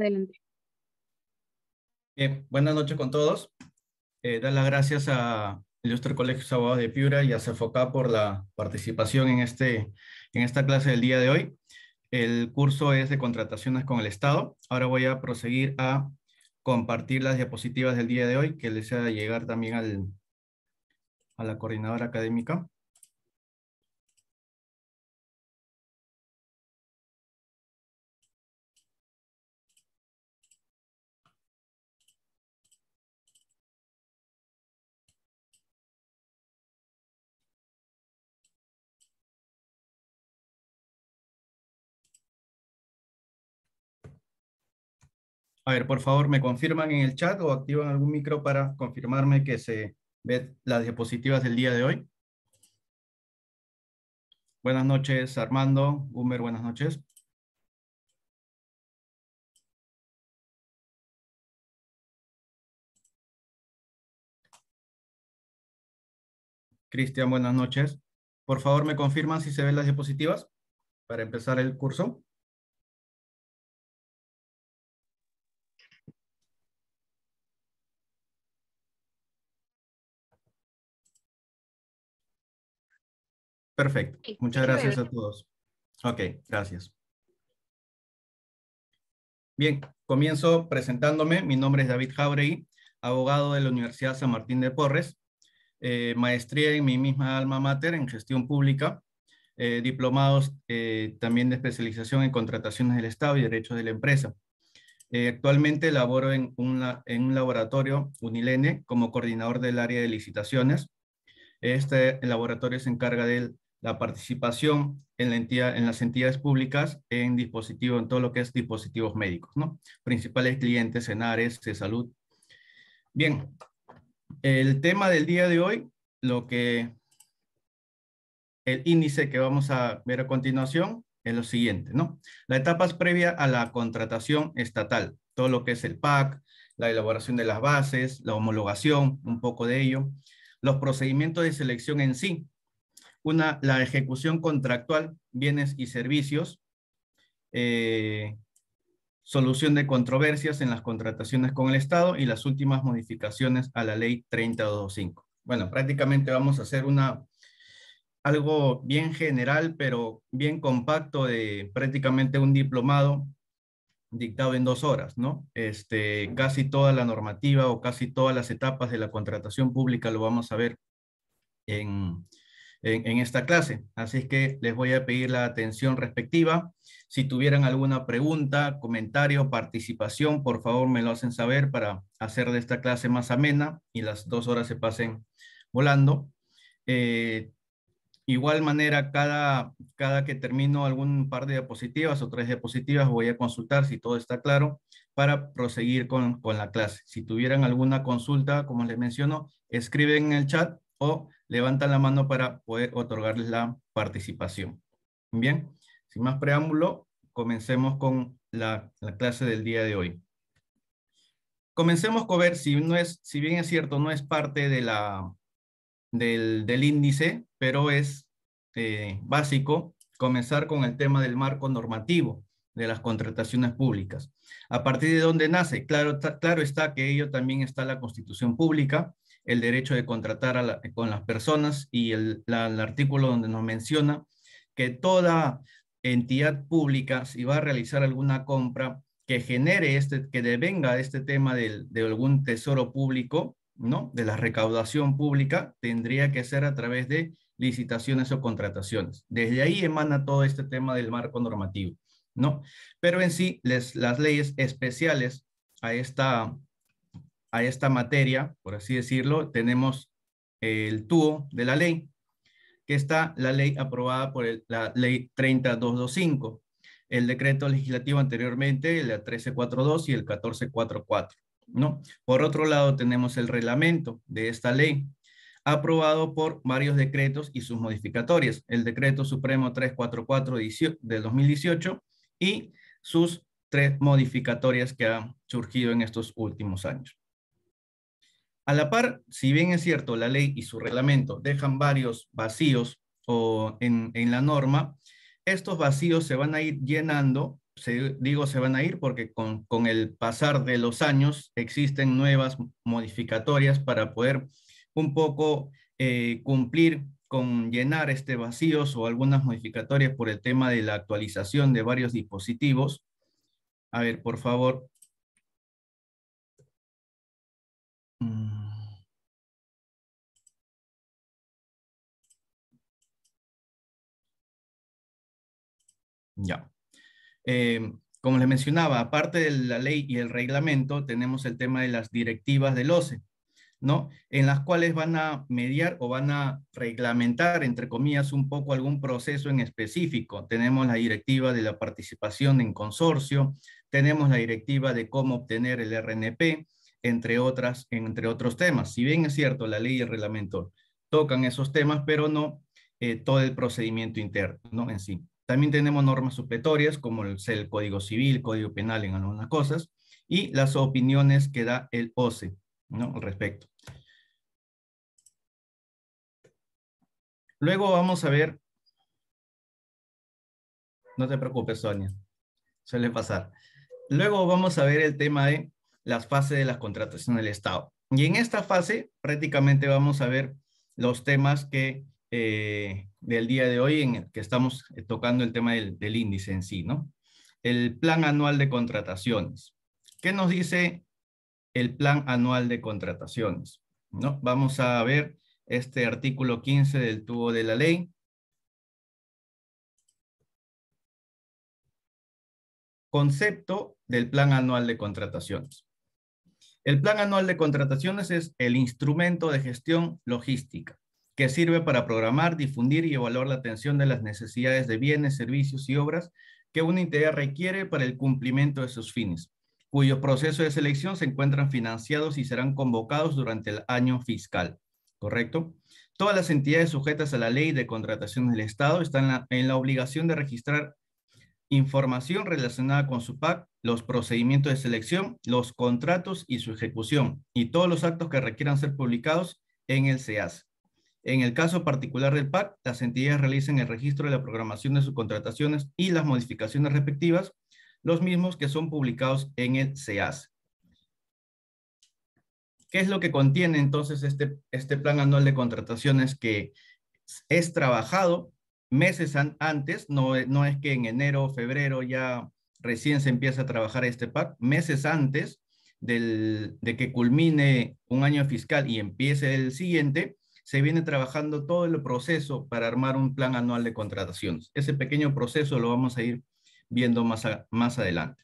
Adelante. buenas noches con todos. Eh, dar las gracias a Ilustre Colegio Abogados de Piura y a Cefoca por la participación en, este, en esta clase del día de hoy. El curso es de contrataciones con el Estado. Ahora voy a proseguir a compartir las diapositivas del día de hoy que les sea llegar también al, a la coordinadora académica. A ver, por favor, ¿me confirman en el chat o activan algún micro para confirmarme que se ven las diapositivas del día de hoy? Buenas noches, Armando. Boomer, buenas noches. Cristian, buenas noches. Por favor, ¿me confirman si se ven las diapositivas para empezar el curso? Perfecto. Muchas gracias a todos. Ok, gracias. Bien, comienzo presentándome. Mi nombre es David Jauregui, abogado de la Universidad San Martín de Porres, eh, maestría en mi misma alma mater en gestión pública, eh, diplomados eh, también de especialización en contrataciones del Estado y derechos de la empresa. actualmente laboro en, en un laboratorio Unilene como coordinador del área de licitaciones este laboratorio se encarga del la participación en, la en las entidades públicas en dispositivos, en todo lo que es dispositivos médicos, ¿no? Principales clientes en de salud. Bien, el tema del día de hoy, lo que el índice que vamos a ver a continuación es lo siguiente, ¿no? La etapa es previa a la contratación estatal, todo lo que es el PAC, la elaboración de las bases, la homologación, un poco de ello, los procedimientos de selección en sí, una, la ejecución contractual, bienes y servicios, eh, solución de controversias en las contrataciones con el Estado y las últimas modificaciones a la ley 30.2.5. Bueno, prácticamente vamos a hacer una, algo bien general, pero bien compacto de prácticamente un diplomado dictado en dos horas, ¿no? Este, casi toda la normativa o casi todas las etapas de la contratación pública lo vamos a ver en, en, esta clase. Así es que les voy a pedir la atención respectiva. Si tuvieran alguna pregunta, comentario, participación, por favor me lo hacen saber para hacer de esta clase más amena y las dos horas se pasen volando. Eh, igual manera, cada, cada que termino algún par de diapositivas o tres diapositivas voy a consultar si todo está claro para proseguir con, con la clase. Si tuvieran alguna consulta, como les menciono, escriben en el chat o levantan la mano para poder otorgarles la participación. Bien, sin más preámbulo, comencemos con la, clase del día de hoy. Comencemos con ver si, no es, si bien es cierto, no es parte del, índice, pero es eh, básico comenzar con el tema del marco normativo de las contrataciones públicas. ¿A partir de dónde nace? Claro, claro está que ello también está la constitución pública, el derecho de contratar con las personas y el, artículo donde nos menciona que toda entidad pública, si va a realizar alguna compra que genere este, que devenga este tema de algún tesoro público, ¿no? De la recaudación pública, tendría que ser a través de licitaciones o contrataciones. Desde ahí emana todo este tema del marco normativo, ¿no? Pero en sí, las leyes especiales a esta a esta materia, por así decirlo, tenemos el tubo de la ley, que está la ley aprobada por la ley 30225, el decreto legislativo anteriormente, el 1342 y el 1444. ¿no? Por otro lado, tenemos el reglamento de esta ley, aprobado por varios decretos y sus modificatorias, el decreto supremo 344 del 2018 y sus tres modificatorias que han surgido en estos últimos años. A la par, si bien es cierto, la ley y su reglamento dejan varios vacíos o en, la norma, estos vacíos se van a ir llenando, digo se van a ir porque con, el pasar de los años existen nuevas modificatorias para poder un poco eh, cumplir con llenar este vacíos o algunas modificatorias por el tema de la actualización de varios dispositivos. A ver, por favor, Ya. Em, como les mencionaba, aparte de la ley y el reglamento, tenemos el tema de las directivas del OCE, ¿no? En las cuales van a mediar o van a reglamentar, entre comillas, un poco algún proceso en específico. Tenemos la directiva de la participación en consorcio, tenemos la directiva de cómo obtener el RNP, entre, otras, entre otros temas. Si bien es cierto, la ley y el reglamento tocan esos temas, pero no eh, todo el procedimiento interno ¿no? en sí. También tenemos normas supletorias, como el, Código Civil, Código Penal en algunas cosas, y las opiniones que da el OCE ¿no? al respecto. Luego vamos a ver. No te preocupes, Sonia. Suele pasar. Luego vamos a ver el tema de las fases de las contrataciones del Estado. Y en esta fase prácticamente vamos a ver los temas que eh, del día de hoy en el que estamos eh, tocando el tema del, índice en sí, ¿no? El plan anual de contrataciones. ¿Qué nos dice el plan anual de contrataciones? ¿No? Vamos a ver este artículo 15 del tubo de la ley. Concepto del plan anual de contrataciones. El plan anual de contrataciones es el instrumento de gestión logística que sirve para programar, difundir y evaluar la atención de las necesidades de bienes, servicios y obras que una entidad requiere para el cumplimiento de sus fines, cuyos procesos de selección se encuentran financiados y serán convocados durante el año fiscal. ¿Correcto? Todas las entidades sujetas a la ley de contratación del Estado están en la, obligación de registrar información relacionada con su PAC, los procedimientos de selección, los contratos y su ejecución, y todos los actos que requieran ser publicados en el SEAS. En el caso particular del PAC, las entidades realizan el registro de la programación de sus contrataciones y las modificaciones respectivas, los mismos que son publicados en el SEAS. ¿Qué es lo que contiene entonces este, este plan anual de contrataciones que es trabajado meses antes? No, no es que en enero o febrero ya recién se empieza a trabajar este PAC, meses antes del, de que culmine un año fiscal y empiece el siguiente, se viene trabajando todo el proceso para armar un plan anual de contrataciones. Ese pequeño proceso lo vamos a ir viendo más, más adelante.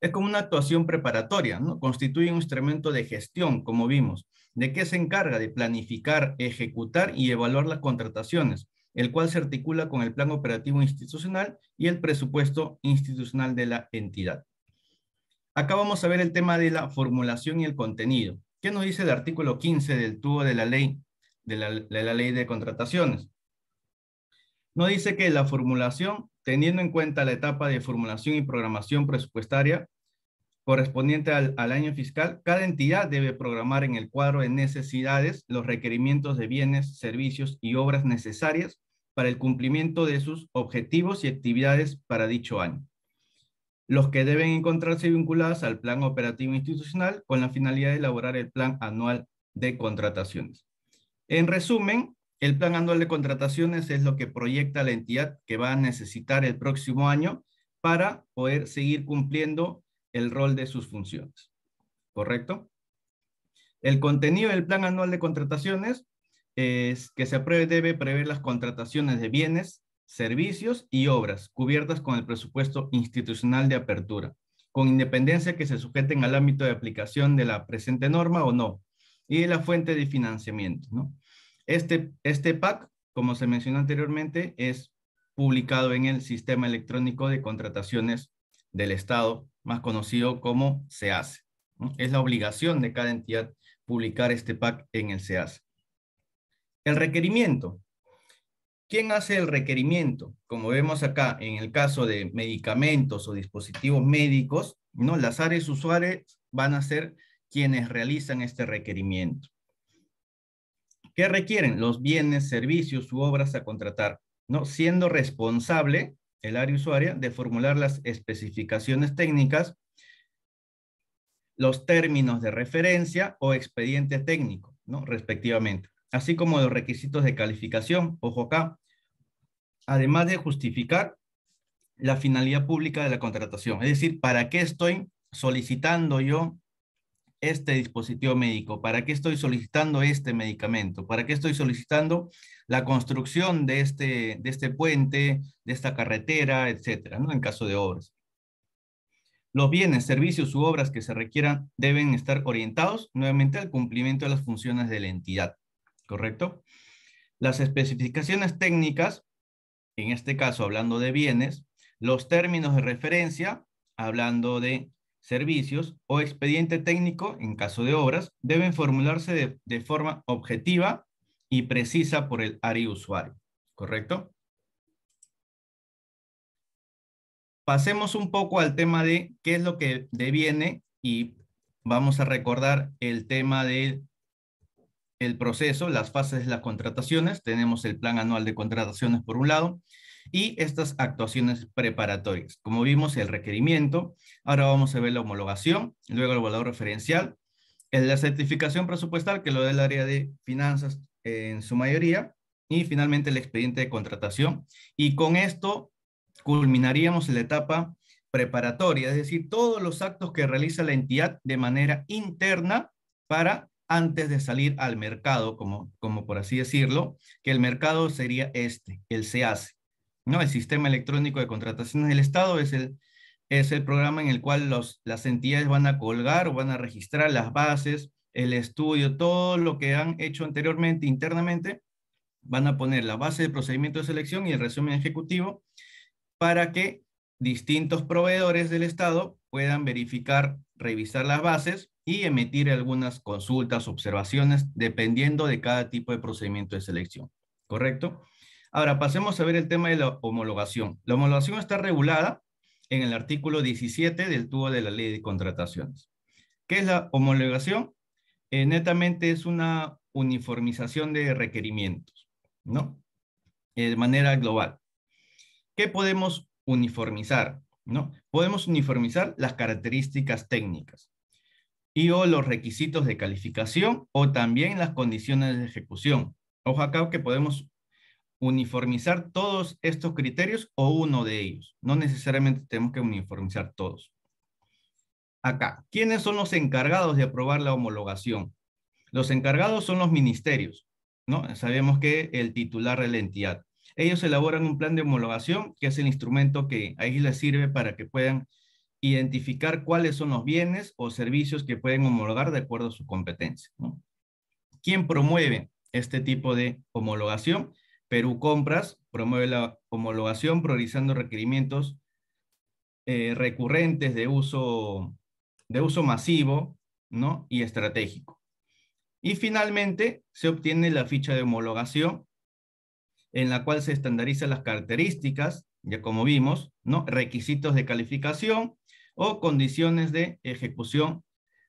Es como una actuación preparatoria, ¿no? Constituye un instrumento de gestión, como vimos, de que se encarga de planificar, ejecutar y evaluar las contrataciones, el cual se articula con el plan operativo institucional y el presupuesto institucional de la entidad. Acá vamos a ver el tema de la formulación y el contenido. ¿Qué nos dice el artículo 15 del tubo de la ley de la, ley de contrataciones? Nos dice que la formulación, teniendo en cuenta la etapa de formulación y programación presupuestaria correspondiente al, al año fiscal, cada entidad debe programar en el cuadro de necesidades los requerimientos de bienes, servicios y obras necesarias para el cumplimiento de sus objetivos y actividades para dicho año los que deben encontrarse vinculadas al plan operativo institucional con la finalidad de elaborar el plan anual de contrataciones. En resumen, el plan anual de contrataciones es lo que proyecta la entidad que va a necesitar el próximo año para poder seguir cumpliendo el rol de sus funciones. ¿Correcto? El contenido del plan anual de contrataciones es eh, que se apruebe debe prever las contrataciones de bienes, servicios y obras cubiertas con el presupuesto institucional de apertura, con independencia que se sujeten al ámbito de aplicación de la presente norma o no, y de la fuente de financiamiento. Este, este PAC, como se mencionó anteriormente, es publicado en el Sistema Electrónico de Contrataciones del Estado, más conocido como SEACE. ¿no? Es la obligación de cada entidad publicar este PAC en el SEACE. El requerimiento ¿Quién hace el requerimiento? Como vemos acá, en el caso de medicamentos o dispositivos médicos, ¿no? las áreas usuarias van a ser quienes realizan este requerimiento. ¿Qué requieren? Los bienes, servicios u obras a contratar, ¿no? siendo responsable el área usuaria de formular las especificaciones técnicas, los términos de referencia o expediente técnico, ¿no? respectivamente así como los requisitos de calificación, ojo acá, además de justificar la finalidad pública de la contratación. Es decir, ¿para qué estoy solicitando yo este dispositivo médico? ¿Para qué estoy solicitando este medicamento? ¿Para qué estoy solicitando la construcción de este, de este puente, de esta carretera, etcétera, ¿no? en caso de obras? Los bienes, servicios u obras que se requieran deben estar orientados nuevamente al cumplimiento de las funciones de la entidad, ¿correcto? Las especificaciones técnicas en este caso hablando de bienes, los términos de referencia, hablando de servicios o expediente técnico, en caso de obras, deben formularse de, forma objetiva y precisa por el área usuario, ¿correcto? Pasemos un poco al tema de qué es lo que deviene y vamos a recordar el tema de el proceso, las fases de las contrataciones. Tenemos el plan anual de contrataciones por un lado y estas actuaciones preparatorias. Como vimos, el requerimiento. Ahora vamos a ver la homologación, luego el valor referencial, la certificación presupuestal, que lo del área de finanzas en su mayoría, y finalmente el expediente de contratación. Y con esto culminaríamos la etapa preparatoria, es decir, todos los actos que realiza la entidad de manera interna para antes de salir al mercado, como, como por así decirlo, que el mercado sería este, el hace, ¿no? El Sistema Electrónico de Contrataciones del Estado es el, es el programa en el cual los, las entidades van a colgar o van a registrar las bases, el estudio, todo lo que han hecho anteriormente internamente, van a poner la base de procedimiento de selección y el resumen ejecutivo para que distintos proveedores del Estado puedan verificar, revisar las bases y emitir algunas consultas, observaciones, dependiendo de cada tipo de procedimiento de selección. ¿Correcto? Ahora pasemos a ver el tema de la homologación. La homologación está regulada en el artículo 17 del tubo de la ley de contrataciones. ¿Qué es la homologación? Eh, netamente es una uniformización de requerimientos, ¿no? Eh, de manera global. ¿Qué podemos uniformizar? ¿No? Podemos uniformizar las características técnicas y o los requisitos de calificación o también las condiciones de ejecución. Ojo acá que podemos uniformizar todos estos criterios o uno de ellos. No necesariamente tenemos que uniformizar todos. Acá, ¿quiénes son los encargados de aprobar la homologación? Los encargados son los ministerios, ¿no? Sabemos que el titular de la entidad. Ellos elaboran un plan de homologación, que es el instrumento que ahí les sirve para que puedan identificar cuáles son los bienes o servicios que pueden homologar de acuerdo a su competencia. ¿Quién promueve este tipo de homologación? Perú Compras promueve la homologación priorizando requerimientos eh, recurrentes de uso, de uso masivo ¿no? y estratégico. Y finalmente se obtiene la ficha de homologación en la cual se estandarizan las características, ya como vimos, ¿no? requisitos de calificación, o condiciones de ejecución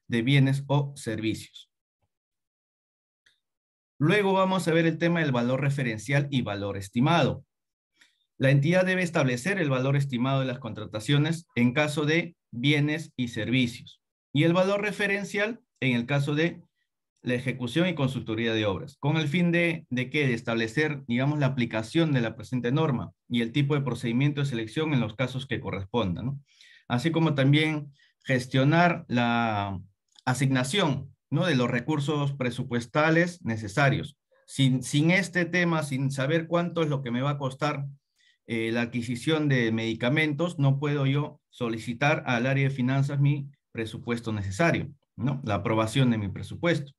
de bienes o servicios. Luego vamos a ver el tema del valor referencial y valor estimado. La entidad debe establecer el valor estimado de las contrataciones en caso de bienes y servicios y el valor referencial en el caso de la ejecución y consultoría de obras, con el fin de, de, qué? establecer, digamos, la aplicación de la presente norma y el tipo de procedimiento de selección en los casos que correspondan así como también gestionar la asignación ¿no? de los recursos presupuestales necesarios. Sin, este tema, sin saber cuánto es lo que me va a costar eh, la adquisición de medicamentos, no puedo yo solicitar al área de finanzas mi presupuesto necesario, ¿no? la aprobación de mi presupuesto.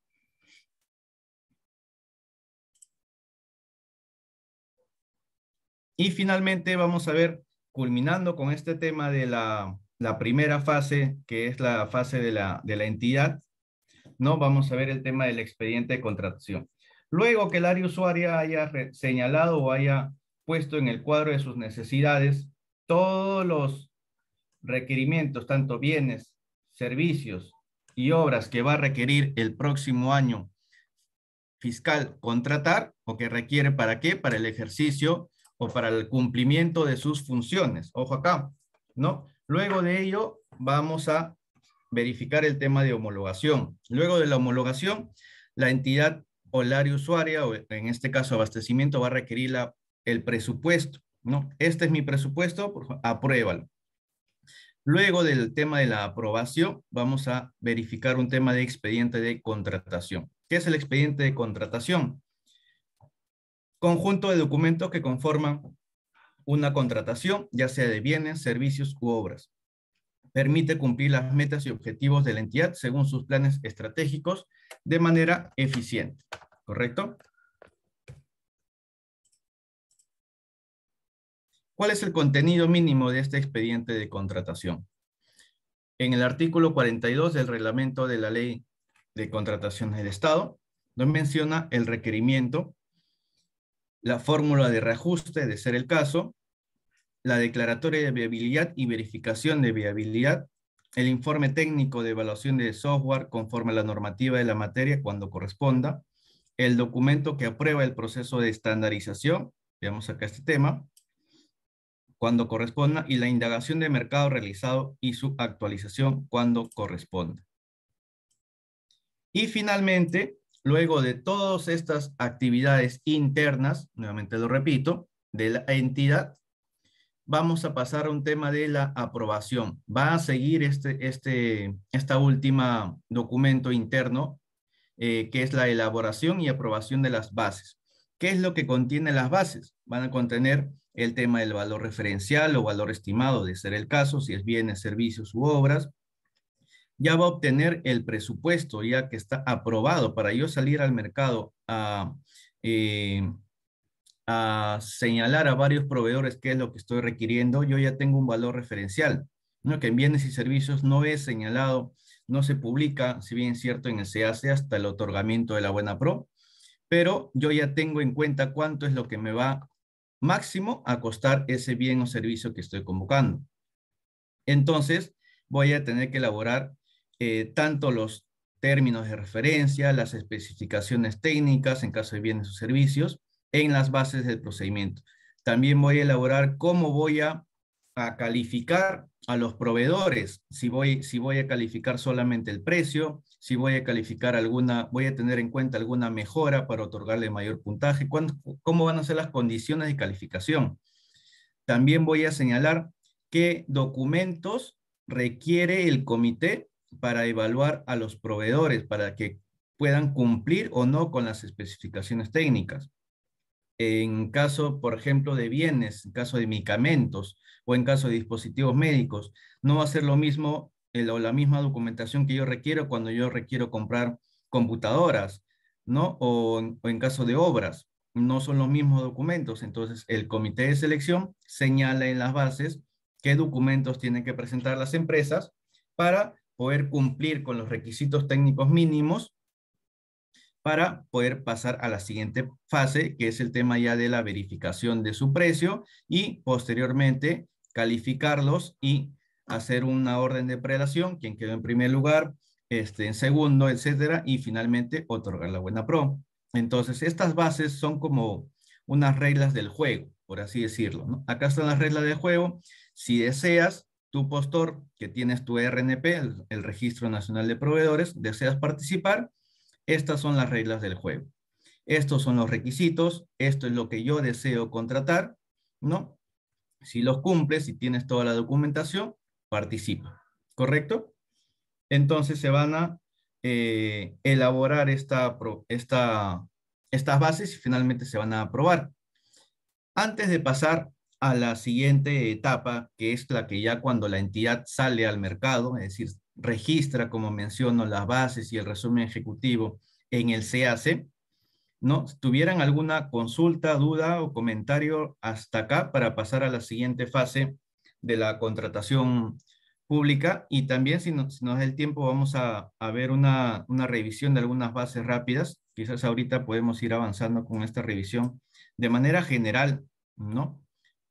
Y finalmente vamos a ver culminando con este tema de la, primera fase, que es la fase de la, entidad, ¿no? Vamos a ver el tema del expediente de contratación. Luego que el área usuaria haya señalado o haya puesto en el cuadro de sus necesidades todos los requerimientos, tanto bienes, servicios y obras que va a requerir el próximo año fiscal contratar o que requiere para qué, para el ejercicio o para el cumplimiento de sus funciones. Ojo acá, ¿no? Luego de ello, vamos a verificar el tema de homologación. Luego de la homologación, la entidad o la usuaria, o en este caso abastecimiento, va a requerir el presupuesto, ¿no? Este es mi presupuesto, apruébalo. Luego del tema de la aprobación, vamos a verificar un tema de expediente de contratación. ¿Qué es el expediente de contratación? conjunto de documentos que conforman una contratación, ya sea de bienes, servicios u obras. Permite cumplir las metas y objetivos de la entidad según sus planes estratégicos de manera eficiente. ¿Correcto? ¿Cuál es el contenido mínimo de este expediente de contratación? En el artículo 42 del reglamento de la Ley de Contrataciones del Estado, nos menciona el requerimiento la fórmula de reajuste, de ser el caso, la declaratoria de viabilidad y verificación de viabilidad, el informe técnico de evaluación de software conforme a la normativa de la materia cuando corresponda, el documento que aprueba el proceso de estandarización, veamos acá este tema, cuando corresponda, y la indagación de mercado realizado y su actualización cuando corresponda. Y finalmente, luego de todas estas actividades internas, nuevamente lo repito, de la entidad, vamos a pasar a un tema de la aprobación. Va a seguir este, este esta última documento interno, eh, que es la elaboración y aprobación de las bases. ¿Qué es lo que contiene las bases? Van a contener el tema del valor referencial o valor estimado, de ser el caso, si es bienes, servicios u obras, ya va a obtener el presupuesto, ya que está aprobado para yo salir al mercado eh, a, señalar a varios proveedores qué es lo que estoy requiriendo, yo ya tengo un valor referencial, ¿no? que en bienes y servicios no es señalado, no se publica, si bien es cierto, en el CAC hasta el otorgamiento de la buena pro, pero yo ya tengo en cuenta cuánto es lo que me va máximo a costar ese bien o servicio que estoy convocando. Entonces, voy a tener que elaborar eh, tanto los términos de referencia, las especificaciones técnicas en caso de bienes o servicios, en las bases del procedimiento. También voy a elaborar cómo voy a, calificar a los proveedores, si voy, si voy a calificar solamente el precio, si voy a calificar alguna, voy a tener en cuenta alguna mejora para otorgarle mayor puntaje, cómo van a ser las condiciones de calificación. También voy a señalar qué documentos requiere el comité para evaluar a los proveedores para que puedan cumplir o no con las especificaciones técnicas. En caso, por ejemplo, de bienes, en caso de medicamentos o en caso de dispositivos médicos, no va a ser lo mismo o la misma documentación que yo requiero cuando yo requiero comprar computadoras, ¿no? o en caso de obras, no son los mismos documentos. Entonces, el comité de selección señala en las bases qué documentos tienen que presentar las empresas para poder cumplir con los requisitos técnicos mínimos para poder pasar a la siguiente fase, que es el tema ya de la verificación de su precio y posteriormente calificarlos y hacer una orden de prelación, quien quedó en primer lugar, este, en segundo, etcétera, y finalmente otorgar la buena pro. Entonces, estas bases son como unas reglas del juego, por así decirlo. Acá están las reglas del juego. Si deseas, tu postor que tienes tu RNP, el, Registro Nacional de Proveedores, deseas participar, estas son las reglas del juego. Estos son los requisitos, esto es lo que yo deseo contratar, ¿no? Si los cumples, y tienes toda la documentación, participa, ¿correcto? Entonces se van a eh, elaborar esta, esta, estas bases y finalmente se van a aprobar. Antes de pasar a la siguiente etapa, que es la que ya cuando la entidad sale al mercado, es decir, registra, como menciono, las bases y el resumen ejecutivo en el CAC, ¿no? ¿Tuvieran alguna consulta, duda o comentario hasta acá para pasar a la siguiente fase de la contratación pública? Y también, si nos, da el tiempo, vamos a, a ver una, una revisión de algunas bases rápidas. Quizás ahorita podemos ir avanzando con esta revisión de manera general, ¿no?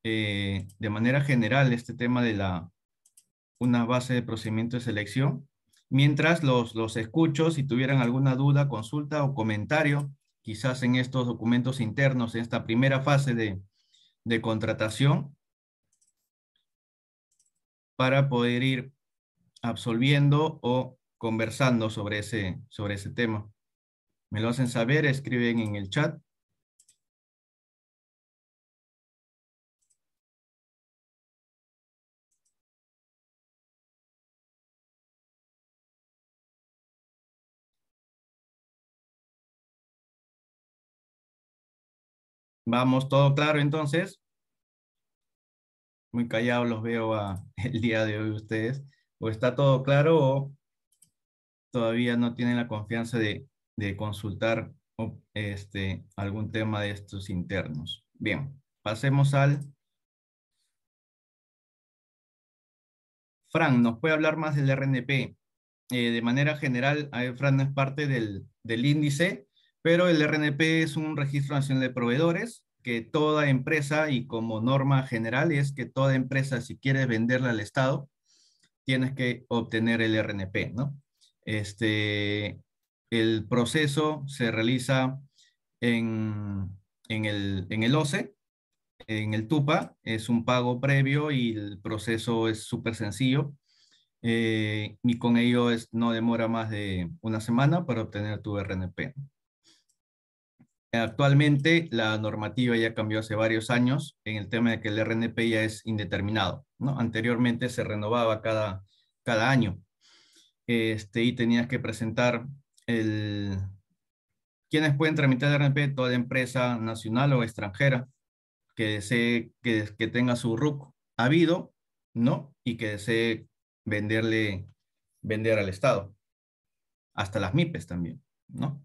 Eh, de manera general este tema de la, una base de procedimiento de selección. Mientras los, los escucho, si tuvieran alguna duda, consulta o comentario, quizás en estos documentos internos, en esta primera fase de, de contratación, para poder ir absolviendo o conversando sobre ese, sobre ese tema. Me lo hacen saber, escriben en el chat. Vamos, todo claro entonces. Muy callados los veo a, el día de hoy ustedes. O está todo claro o todavía no tienen la confianza de, de consultar este, algún tema de estos internos. Bien, pasemos al... Fran, ¿nos puede hablar más del RNP? Eh, de manera general, Fran es parte del, del índice pero el RNP es un registro nacional de proveedores que toda empresa y como norma general es que toda empresa si quieres venderle al Estado, tienes que obtener el RNP, ¿no? Este, el proceso se realiza en, el, en OCE, en el TUPA, es un pago previo y el proceso es súper sencillo. Eh, y con ello no demora más de una semana para obtener tu RNP. Actualmente la normativa ya cambió hace varios años en el tema de que el RNP ya es indeterminado. ¿no? Anteriormente se renovaba cada, cada año este, y tenías que presentar el... ¿Quiénes pueden tramitar el RNP? Toda empresa nacional o extranjera que desee que, que tenga su RUC habido ¿no? y que desee venderle, vender al Estado. Hasta las MIPES también. ¿no?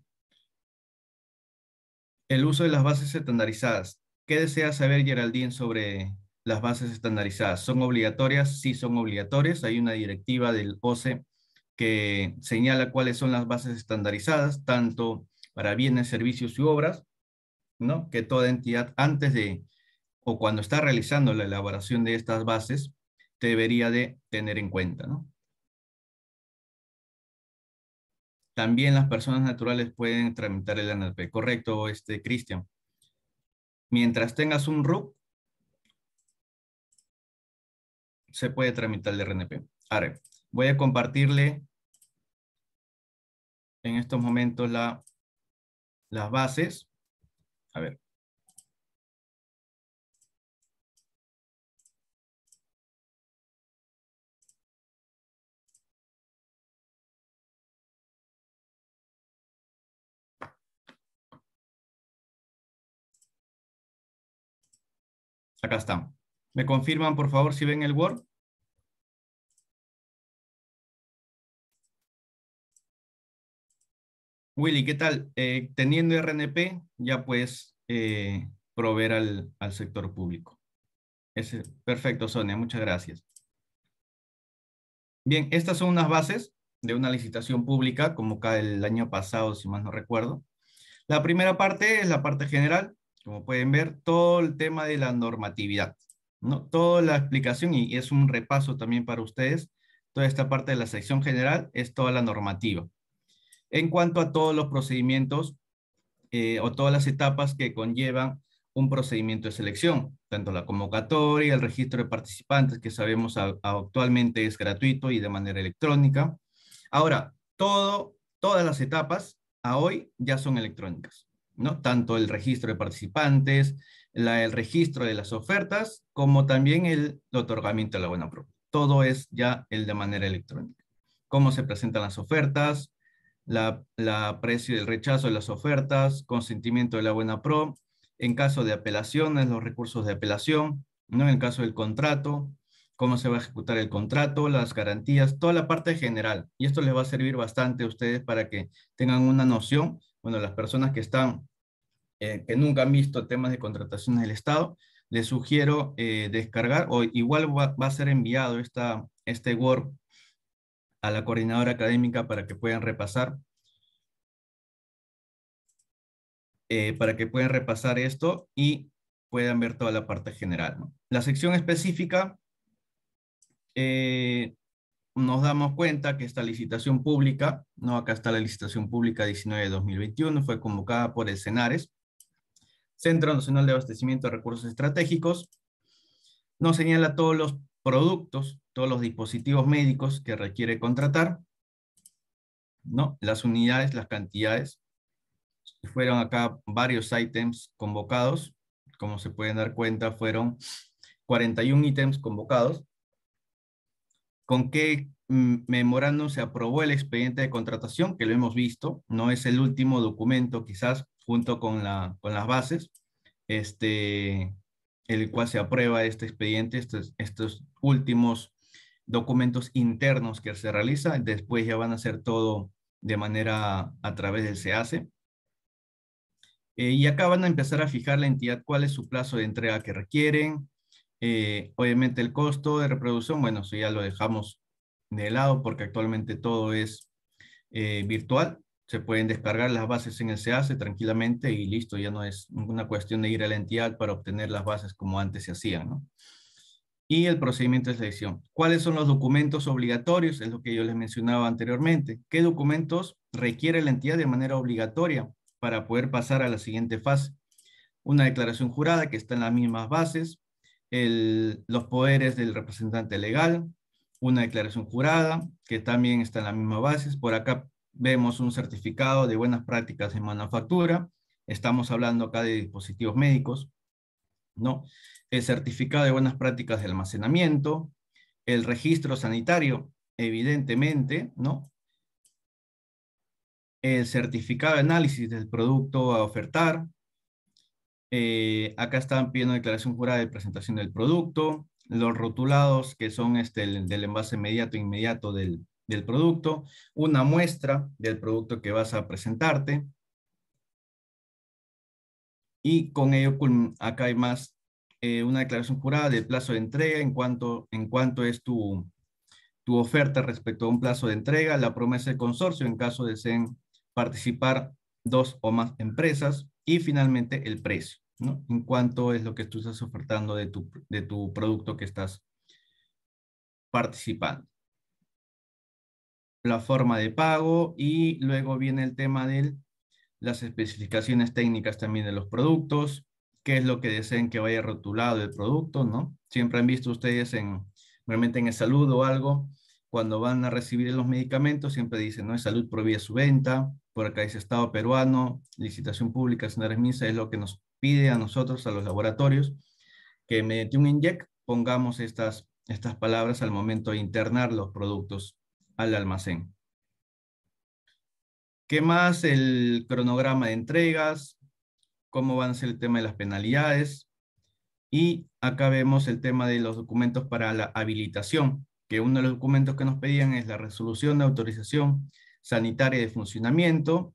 El uso de las bases estandarizadas. ¿Qué desea saber Geraldine sobre las bases estandarizadas? ¿Son obligatorias? Sí, son obligatorias. Hay una directiva del OCE que señala cuáles son las bases estandarizadas, tanto para bienes, servicios y obras, ¿no? que toda entidad antes de o cuando está realizando la elaboración de estas bases debería de tener en cuenta. ¿no? También las personas naturales pueden tramitar el RNP. Correcto, este, Cristian. Mientras tengas un RUC, se puede tramitar el RNP. ver, voy a compartirle en estos momentos la, las bases. A ver. Acá está. ¿Me confirman, por favor, si ven el Word? Willy, ¿qué tal? Eh, teniendo RNP, ya puedes eh, proveer al, sector público. Es perfecto, Sonia, muchas gracias. Bien, estas son unas bases de una licitación pública, como acá el año pasado, si más no recuerdo. La primera parte es la parte general, como pueden ver, todo el tema de la normatividad, ¿no? Toda la explicación, y es un repaso también para ustedes, toda esta parte de la sección general es toda la normativa. En cuanto a todos los procedimientos eh, o todas las etapas que conllevan un procedimiento de selección, tanto la convocatoria, el registro de participantes, que sabemos actualmente es gratuito y de manera electrónica. Ahora, todas las etapas a hoy ya son electrónicas. ¿no? tanto el registro de participantes, el registro de las ofertas, como también el, otorgamiento de la buena Pro. Todo es ya el de manera electrónica. Cómo se presentan las ofertas, la, precio del rechazo de las ofertas, consentimiento de la buena pro, en caso de apelaciones, los recursos de apelación, ¿no? en el caso del contrato, cómo se va a ejecutar el contrato, las garantías, toda la parte general. Y esto les va a servir bastante a ustedes para que tengan una noción, bueno, las personas que están eh, que nunca han visto temas de contrataciones del Estado, les sugiero eh, descargar o igual va, a ser enviado esta, este Word a la coordinadora académica para que puedan repasar. Eh, para que puedan repasar esto y puedan ver toda la parte general. La sección específica, nos damos cuenta que esta licitación pública, ¿no? acá está la licitación pública 19 de 2021, fue convocada por el Senares, Centro Nacional de Abastecimiento de Recursos Estratégicos, nos señala todos los productos, todos los dispositivos médicos que requiere contratar, ¿no? las unidades, las cantidades. Fueron acá varios ítems convocados, como se pueden dar cuenta, fueron 41 ítems convocados. ¿Con qué mm, memorándum se aprobó el expediente de contratación? Que lo hemos visto, no es el último documento quizás junto con, las bases, este, el cual se aprueba este expediente, estos, últimos documentos internos que se realiza, después ya van a hacer todo de manera a través del SEACE. Eh, y acá van a empezar a fijar la entidad cuál es su plazo de entrega que requieren, eh, obviamente el costo de reproducción, bueno, eso ya lo dejamos de lado porque actualmente todo es eh, virtual se pueden descargar las bases en el SEACE tranquilamente y listo, ya no es ninguna cuestión de ir a la entidad para obtener las bases como antes se hacía ¿no? Y el procedimiento de selección. ¿Cuáles son los documentos obligatorios? Es lo que yo les mencionaba anteriormente. ¿Qué documentos requiere la entidad de manera obligatoria para poder pasar a la siguiente fase? Una declaración jurada que está en las mismas bases, los poderes del representante legal, una declaración jurada que también está en las mismas bases. Por acá vemos un certificado de buenas prácticas de manufactura, estamos hablando acá de dispositivos médicos, ¿no? El certificado de buenas prácticas de almacenamiento, el registro sanitario, evidentemente, ¿no? El certificado de análisis del producto a ofertar. Eh, acá están pidiendo declaración jurada de presentación del producto, los rotulados que son este, del envase inmediato e inmediato del, del producto, una muestra del producto que vas a presentarte. Y con ello, acá hay más eh, una declaración jurada del plazo de entrega en cuanto, es tu, oferta respecto a un plazo de entrega, la promesa de consorcio en caso deseen participar dos o más empresas y finalmente el precio, ¿no? En cuanto es lo que tú estás ofertando de tu producto que estás participando la forma de pago y luego viene el tema de las especificaciones técnicas también de los productos, qué es lo que deseen que vaya rotulado el producto, ¿no? Siempre han visto ustedes en, realmente en el salud o algo, cuando van a recibir los medicamentos, siempre dicen, ¿no? es salud prohíbe su venta, por acá dice Estado peruano, licitación pública, señores MISA, es lo que nos pide a nosotros, a los laboratorios, que mediante un inject pongamos estas, estas palabras al momento de internar los productos al almacén. ¿Qué más? El cronograma de entregas, cómo a ser el tema de las penalidades. Y acá vemos el tema de los documentos para la habilitación, que uno de los documentos que nos pedían es la resolución de autorización sanitaria de funcionamiento.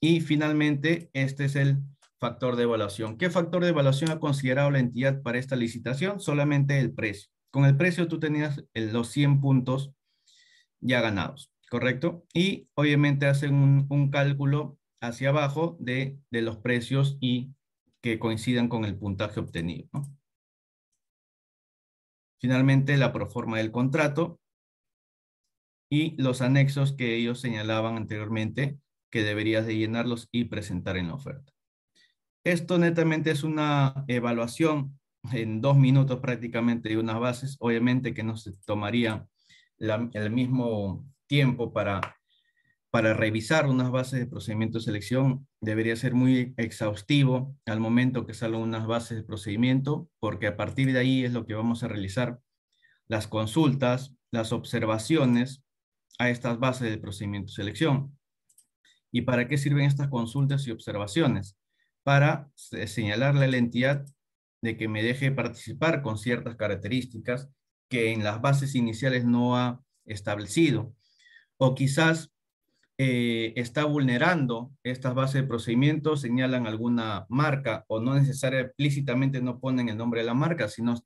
Y finalmente, este es el factor de evaluación. ¿Qué factor de evaluación ha considerado la entidad para esta licitación? Solamente el precio. Con el precio tú tenías los 100 puntos ya ganados, ¿correcto? Y obviamente hacen un, cálculo hacia abajo de, los precios y que coincidan con el puntaje obtenido. Finalmente, la proforma del contrato y los anexos que ellos señalaban anteriormente que deberías de llenarlos y presentar en la oferta. Esto netamente es una evaluación en dos minutos prácticamente de unas bases. Obviamente que no se tomaría el mismo tiempo para, para revisar unas bases de procedimiento de selección. Debería ser muy exhaustivo al momento que salgan unas bases de procedimiento, porque a partir de ahí es lo que vamos a realizar las consultas, las observaciones a estas bases de procedimiento de selección. ¿Y para qué sirven estas consultas y observaciones? para eh, señalarle a la entidad de que me deje participar con ciertas características que en las bases iniciales no ha establecido. O quizás eh, está vulnerando estas bases de procedimiento, señalan alguna marca o no necesariamente explícitamente no ponen el nombre de la marca, sino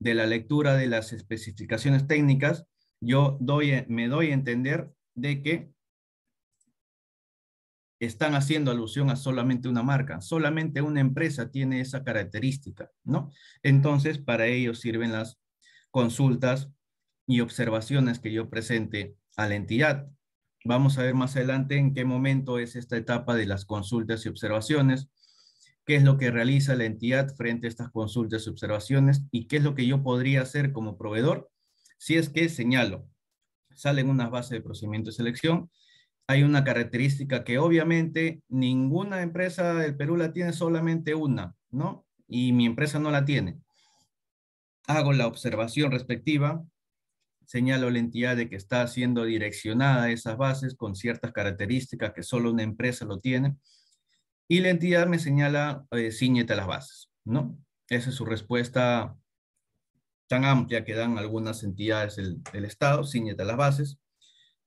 de la lectura de las especificaciones técnicas, yo doy, me doy a entender de que están haciendo alusión a solamente una marca, solamente una empresa tiene esa característica, ¿no? Entonces, para ello sirven las consultas y observaciones que yo presente a la entidad. Vamos a ver más adelante en qué momento es esta etapa de las consultas y observaciones, qué es lo que realiza la entidad frente a estas consultas y observaciones y qué es lo que yo podría hacer como proveedor si es que señalo. Salen unas bases de procedimiento de selección hay una característica que obviamente ninguna empresa del Perú la tiene, solamente una, ¿no? Y mi empresa no la tiene. Hago la observación respectiva, señalo la entidad de que está siendo direccionada a esas bases con ciertas características que solo una empresa lo tiene, y la entidad me señala, eh, ciñete las bases, ¿no? Esa es su respuesta tan amplia que dan algunas entidades del, Estado, ciñete a las bases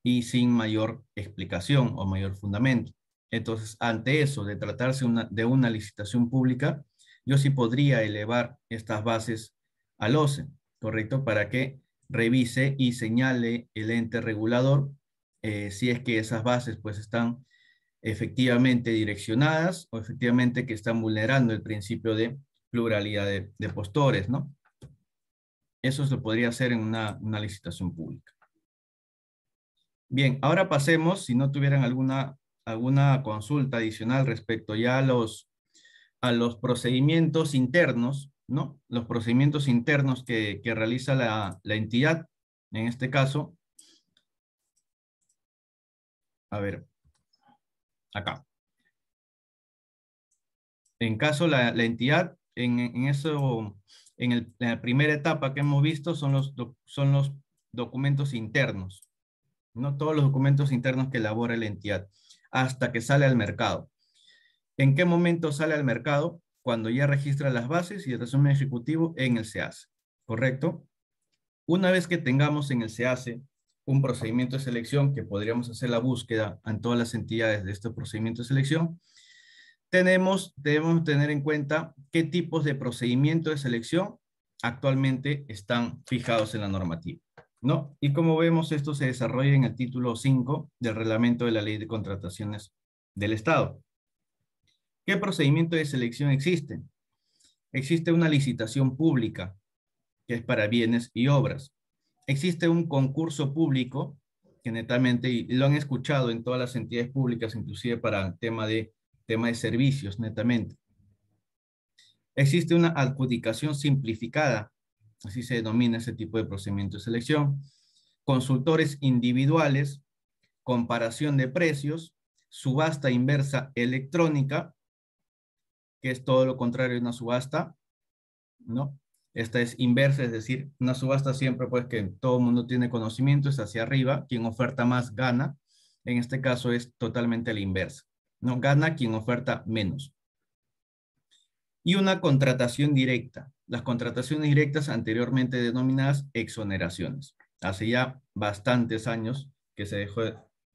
y sin mayor explicación o mayor fundamento. Entonces, ante eso, de tratarse de una licitación pública, yo sí podría elevar estas bases al OCE, ¿correcto? Para que revise y señale el ente regulador eh, si es que esas bases pues están efectivamente direccionadas o efectivamente que están vulnerando el principio de pluralidad de, postores, ¿no? Eso se podría hacer en una licitación pública. Bien, ahora pasemos, si no tuvieran alguna, alguna consulta adicional respecto ya a los, a los procedimientos internos, ¿no? Los procedimientos internos que, realiza la, entidad, en este caso. A ver, acá. En caso la, la entidad, en, eso, en, la primera etapa que hemos visto son los, son los documentos internos no todos los documentos internos que elabora la entidad, hasta que sale al mercado. ¿En qué momento sale al mercado? Cuando ya registra las bases y el resumen ejecutivo en el SEAS, ¿correcto? Una vez que tengamos en el SEAS un procedimiento de selección, que podríamos hacer la búsqueda en todas las entidades de este procedimiento de selección, tenemos, debemos tener en cuenta qué tipos de procedimiento de selección actualmente están fijados en la normativa. ¿no? Y como vemos, esto se desarrolla en el título 5 del reglamento de la Ley de Contrataciones del Estado. ¿Qué procedimiento de selección existe? Existe una licitación pública, que es para bienes y obras. Existe un concurso público, que netamente, y lo han escuchado en todas las entidades públicas, inclusive para el tema de, tema de servicios, netamente. Existe una adjudicación simplificada, así se denomina ese tipo de procedimiento de selección, consultores individuales, comparación de precios, subasta inversa electrónica, que es todo lo contrario de una subasta, ¿no? Esta es inversa, es decir, una subasta siempre pues que todo el mundo tiene conocimiento, es hacia arriba, quien oferta más gana, en este caso es totalmente la inversa, ¿no? Gana quien oferta menos. Y una contratación directa, las contrataciones directas anteriormente denominadas exoneraciones. Hace ya bastantes años que se dejó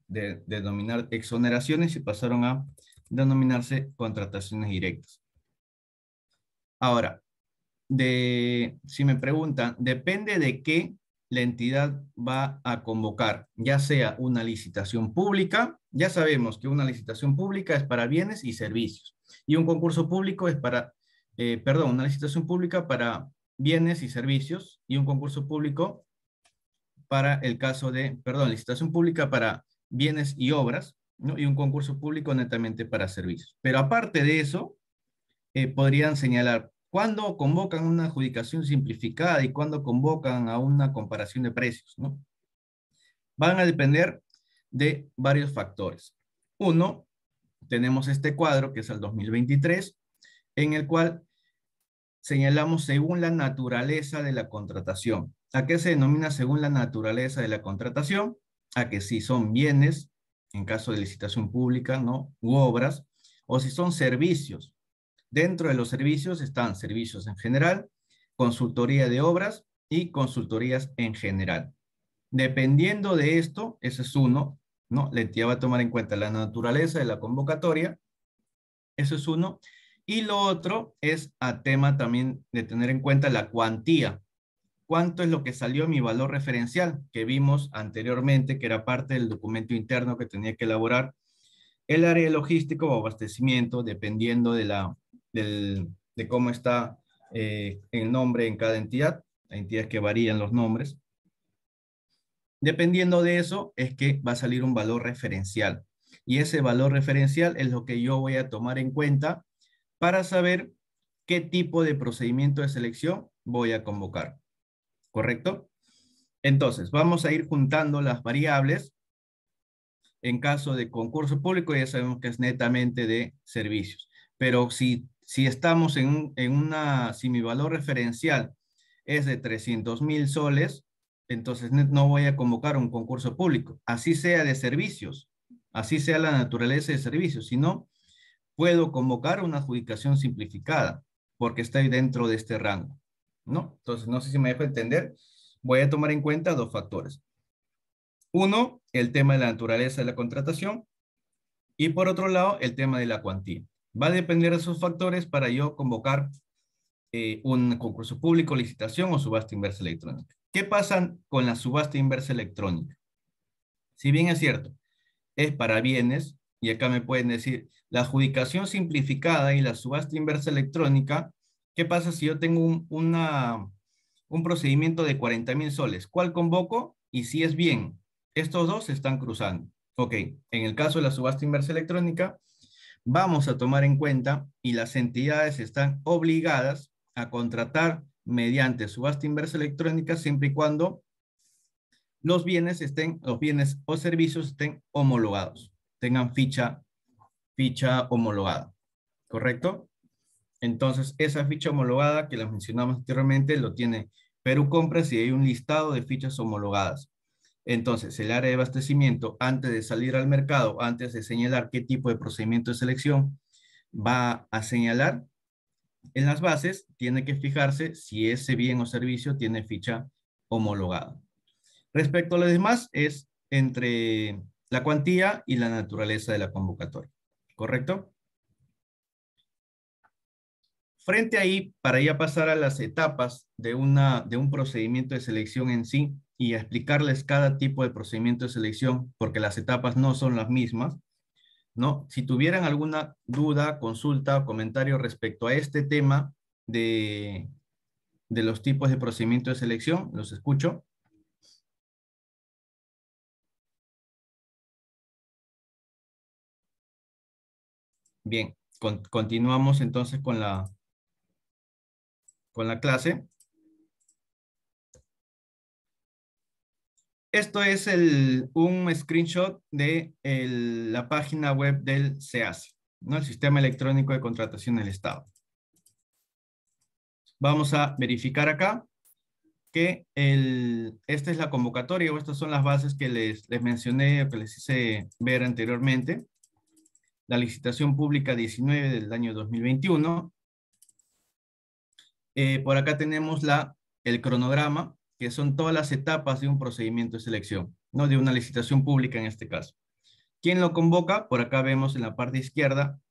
de denominar exoneraciones y pasaron a denominarse contrataciones directas. Ahora, si me preguntan, depende de qué la entidad va a convocar, ya sea una licitación pública, ya sabemos que una licitación pública es para bienes y servicios, y un concurso público es para eh, perdón, una licitación pública para bienes y servicios y un concurso público para el caso de, perdón, licitación pública para bienes y obras ¿no? y un concurso público netamente para servicios. Pero aparte de eso, eh, podrían señalar cuándo convocan una adjudicación simplificada y cuándo convocan a una comparación de precios. ¿no? Van a depender de varios factores. Uno, tenemos este cuadro que es el 2023, en el cual señalamos según la naturaleza de la contratación. ¿A qué se denomina según la naturaleza de la contratación? A que si son bienes, en caso de licitación pública, ¿no? U obras, o si son servicios. Dentro de los servicios están servicios en general, consultoría de obras y consultorías en general. Dependiendo de esto, ese es uno, ¿no? La entidad va a tomar en cuenta la naturaleza de la convocatoria. Eso es uno. Y lo otro es a tema también de tener en cuenta la cuantía. ¿Cuánto es lo que salió mi valor referencial que vimos anteriormente, que era parte del documento interno que tenía que elaborar? El área de logístico o abastecimiento, dependiendo de, la, de cómo está eh, el nombre en cada entidad. Hay entidades que varían los nombres. Dependiendo de eso, es que va a salir un valor referencial. Y ese valor referencial es lo que yo voy a tomar en cuenta para saber qué tipo de procedimiento de selección voy a convocar. ¿Correcto? Entonces, vamos a ir juntando las variables. En caso de concurso público, ya sabemos que es netamente de servicios. Pero si, si estamos en, en una, si mi valor referencial es de 300 mil soles, entonces no voy a convocar un concurso público, así sea de servicios, así sea la naturaleza de servicios, sino puedo convocar una adjudicación simplificada porque estoy dentro de este rango, ¿no? Entonces, no sé si me dejo entender. Voy a tomar en cuenta dos factores. Uno, el tema de la naturaleza de la contratación y por otro lado, el tema de la cuantía. Va a depender de esos factores para yo convocar eh, un concurso público, licitación o subasta inversa electrónica. ¿Qué pasa con la subasta inversa electrónica? Si bien es cierto, es para bienes, y acá me pueden decir, la adjudicación simplificada y la subasta inversa electrónica, ¿qué pasa si yo tengo un, un procedimiento de 40 mil soles? ¿Cuál convoco? Y si es bien, estos dos se están cruzando. Ok, en el caso de la subasta inversa electrónica, vamos a tomar en cuenta y las entidades están obligadas a contratar mediante subasta inversa electrónica siempre y cuando los bienes estén, los bienes o servicios estén homologados tengan ficha, ficha homologada, ¿correcto? Entonces, esa ficha homologada que les mencionamos anteriormente lo tiene Perú Compras y hay un listado de fichas homologadas. Entonces, el área de abastecimiento, antes de salir al mercado, antes de señalar qué tipo de procedimiento de selección va a señalar en las bases, tiene que fijarse si ese bien o servicio tiene ficha homologada. Respecto a lo demás, es entre la cuantía y la naturaleza de la convocatoria. ¿Correcto? Frente ahí, para ya pasar a las etapas de, una, de un procedimiento de selección en sí y explicarles cada tipo de procedimiento de selección, porque las etapas no son las mismas, ¿no? Si tuvieran alguna duda, consulta o comentario respecto a este tema de los tipos de procedimiento de selección, los escucho. Bien, continuamos entonces con la, la clase. Esto es un screenshot de la página web del SEAS, ¿no? el Sistema Electrónico de Contratación del Estado. Vamos a verificar acá que esta es la convocatoria o estas son las bases que les, les mencioné o que les hice ver anteriormente la licitación pública 19 del año 2021. Eh, por acá tenemos la, el cronograma, que son todas las etapas de un procedimiento de selección, ¿no? de una licitación pública en este caso. ¿Quién lo convoca? Por acá vemos en la parte izquierda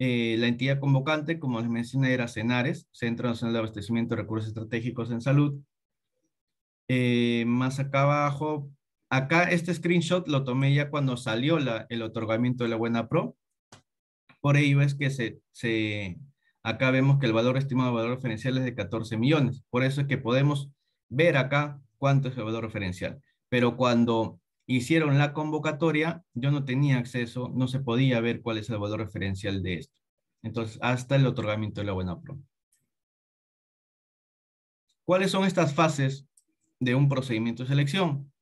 eh, la entidad convocante, como les mencioné, era CENARES, Centro Nacional de Abastecimiento de Recursos Estratégicos en Salud. Eh, más acá abajo Acá este screenshot lo tomé ya cuando salió el otorgamiento de la buena pro. Por ello es que se, se, acá vemos que el valor estimado de valor referencial es de 14 millones. Por eso es que podemos ver acá cuánto es el valor referencial. Pero cuando hicieron la convocatoria, yo no tenía acceso, no se podía ver cuál es el valor referencial de esto. Entonces, hasta el otorgamiento de la buena pro. ¿Cuáles son estas fases de un procedimiento de selección?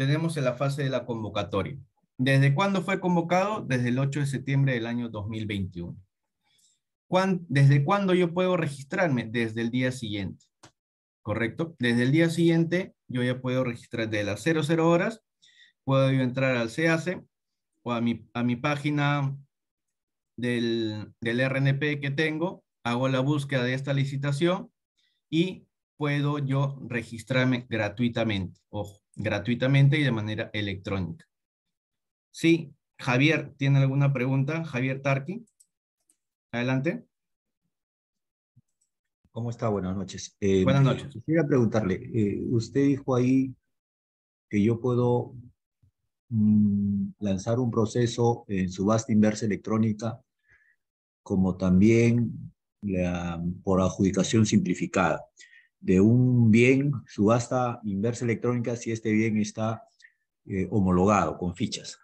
tenemos en la fase de la convocatoria. ¿Desde cuándo fue convocado? Desde el 8 de septiembre del año 2021. ¿Cuán, ¿Desde cuándo yo puedo registrarme? Desde el día siguiente. ¿Correcto? Desde el día siguiente yo ya puedo registrar de las 00 horas, puedo yo entrar al CAC o a mi, a mi página del, del RNP que tengo, hago la búsqueda de esta licitación y puedo yo registrarme gratuitamente. Ojo, gratuitamente y de manera electrónica. Sí, Javier, ¿tiene alguna pregunta? Javier Tarqui, adelante. ¿Cómo está? Buenas noches. Eh, Buenas noches. Eh, quisiera preguntarle, eh, usted dijo ahí que yo puedo mm, lanzar un proceso en subasta inversa electrónica, como también la, por adjudicación simplificada de un bien, subasta inversa electrónica, si este bien está eh, homologado con fichas.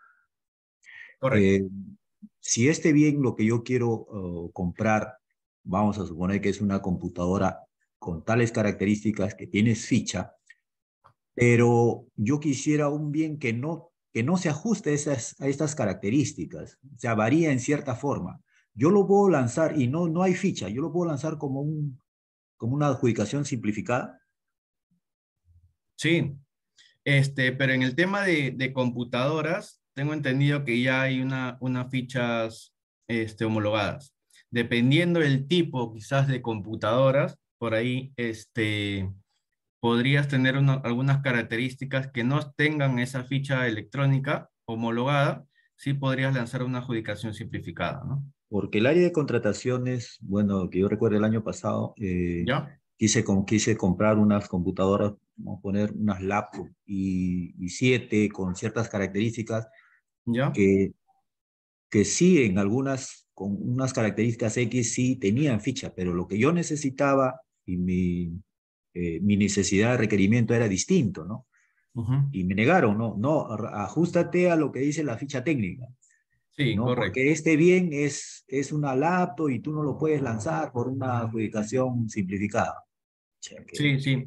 Correcto. Eh, si este bien, lo que yo quiero comprar, vamos a suponer que es una computadora con tales características que tienes ficha, pero yo quisiera un bien que no, que no se ajuste a, estas características, o sea, varía en cierta forma. Yo lo puedo lanzar y no, no hay ficha, yo lo puedo lanzar como un, como una adjudicación simplificada? Sí, este, pero en el tema de, computadoras, tengo entendido que ya hay unas fichas este, homologadas. Dependiendo del tipo quizás de computadoras, por ahí este, podrías tener algunas características que no tengan esa ficha electrónica homologada, sí podrías lanzar una adjudicación simplificada, ¿no? Porque el área de contrataciones, bueno, que yo recuerdo el año pasado, eh, Quise, quise comprar unas computadoras, vamos a poner unas laptops y, siete con ciertas características Que, sí en algunas, con unas características X sí tenían ficha, pero lo que yo necesitaba y mi, eh, mi necesidad de requerimiento era distinto, ¿no? Y me negaron, no, no, ajustate a lo que dice la ficha técnica. Sí, correcto. Porque este bien es, es una laptop y tú no lo puedes lanzar por una adjudicación simplificada. Sí, sí,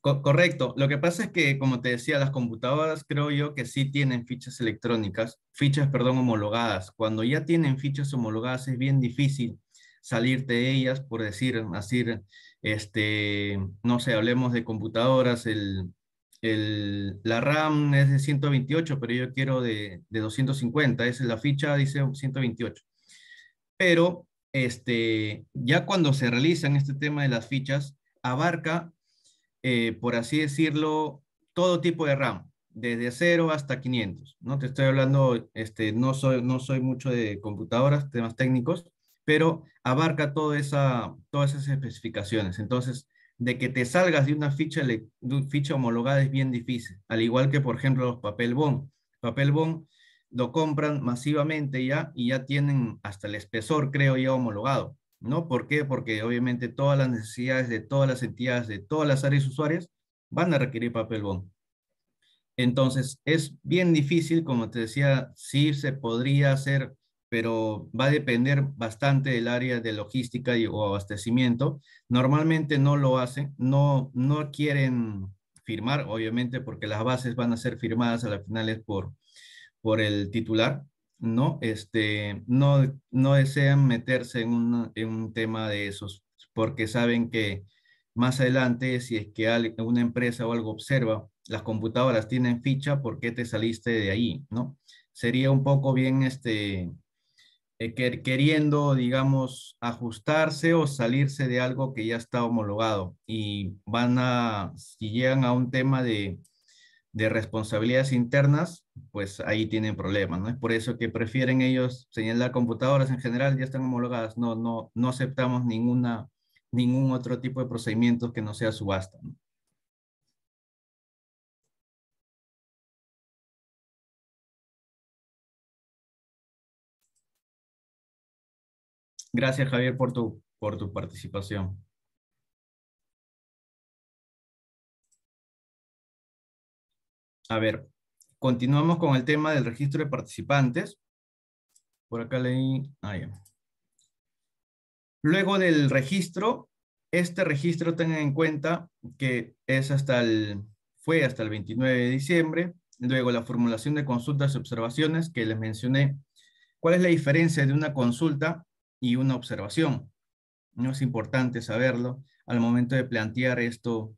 correcto. Lo que pasa es que, como te decía, las computadoras creo yo que sí tienen fichas electrónicas, fichas, perdón, homologadas. Cuando ya tienen fichas homologadas es bien difícil salir de ellas, por decir, así, este, no sé, hablemos de computadoras, el, el, la RAM es de 128, pero yo quiero de, de 250, es la ficha dice 128. Pero este, ya cuando se realizan este tema de las fichas, abarca, eh, por así decirlo, todo tipo de RAM, desde 0 hasta 500. No te estoy hablando, este, no, soy, no soy mucho de computadoras, temas técnicos, pero abarca toda esa, todas esas especificaciones. Entonces, de que te salgas de una ficha, ficha homologada es bien difícil, al igual que, por ejemplo, los papel bond. Papel bond lo compran masivamente ya y ya tienen hasta el espesor, creo ya, homologado. ¿No? ¿Por qué? Porque obviamente todas las necesidades de todas las entidades, de todas las áreas usuarias, van a requerir papel bond. Entonces, es bien difícil, como te decía, si se podría hacer pero va a depender bastante del área de logística y, o abastecimiento. Normalmente no lo hacen, no, no quieren firmar, obviamente, porque las bases van a ser firmadas a las finales por, por el titular, ¿no? Este, no, no desean meterse en, en un tema de esos, porque saben que más adelante, si es que una empresa o algo observa, las computadoras tienen ficha, ¿por qué te saliste de ahí, no? Sería un poco bien, este, eh, queriendo, digamos, ajustarse o salirse de algo que ya está homologado y van a, si llegan a un tema de, responsabilidades internas, pues ahí tienen problemas, ¿no? Es por eso que prefieren ellos señalar computadoras en general, ya están homologadas, no, no, aceptamos ninguna, ningún otro tipo de procedimientos que no sea subasta, ¿no? Gracias, Javier, por tu, por tu participación. A ver, continuamos con el tema del registro de participantes. Por acá leí... Ah, Luego del registro, este registro tengan en cuenta que es hasta el, fue hasta el 29 de diciembre. Luego la formulación de consultas y observaciones que les mencioné. ¿Cuál es la diferencia de una consulta y una observación. No es importante saberlo al momento de plantear esto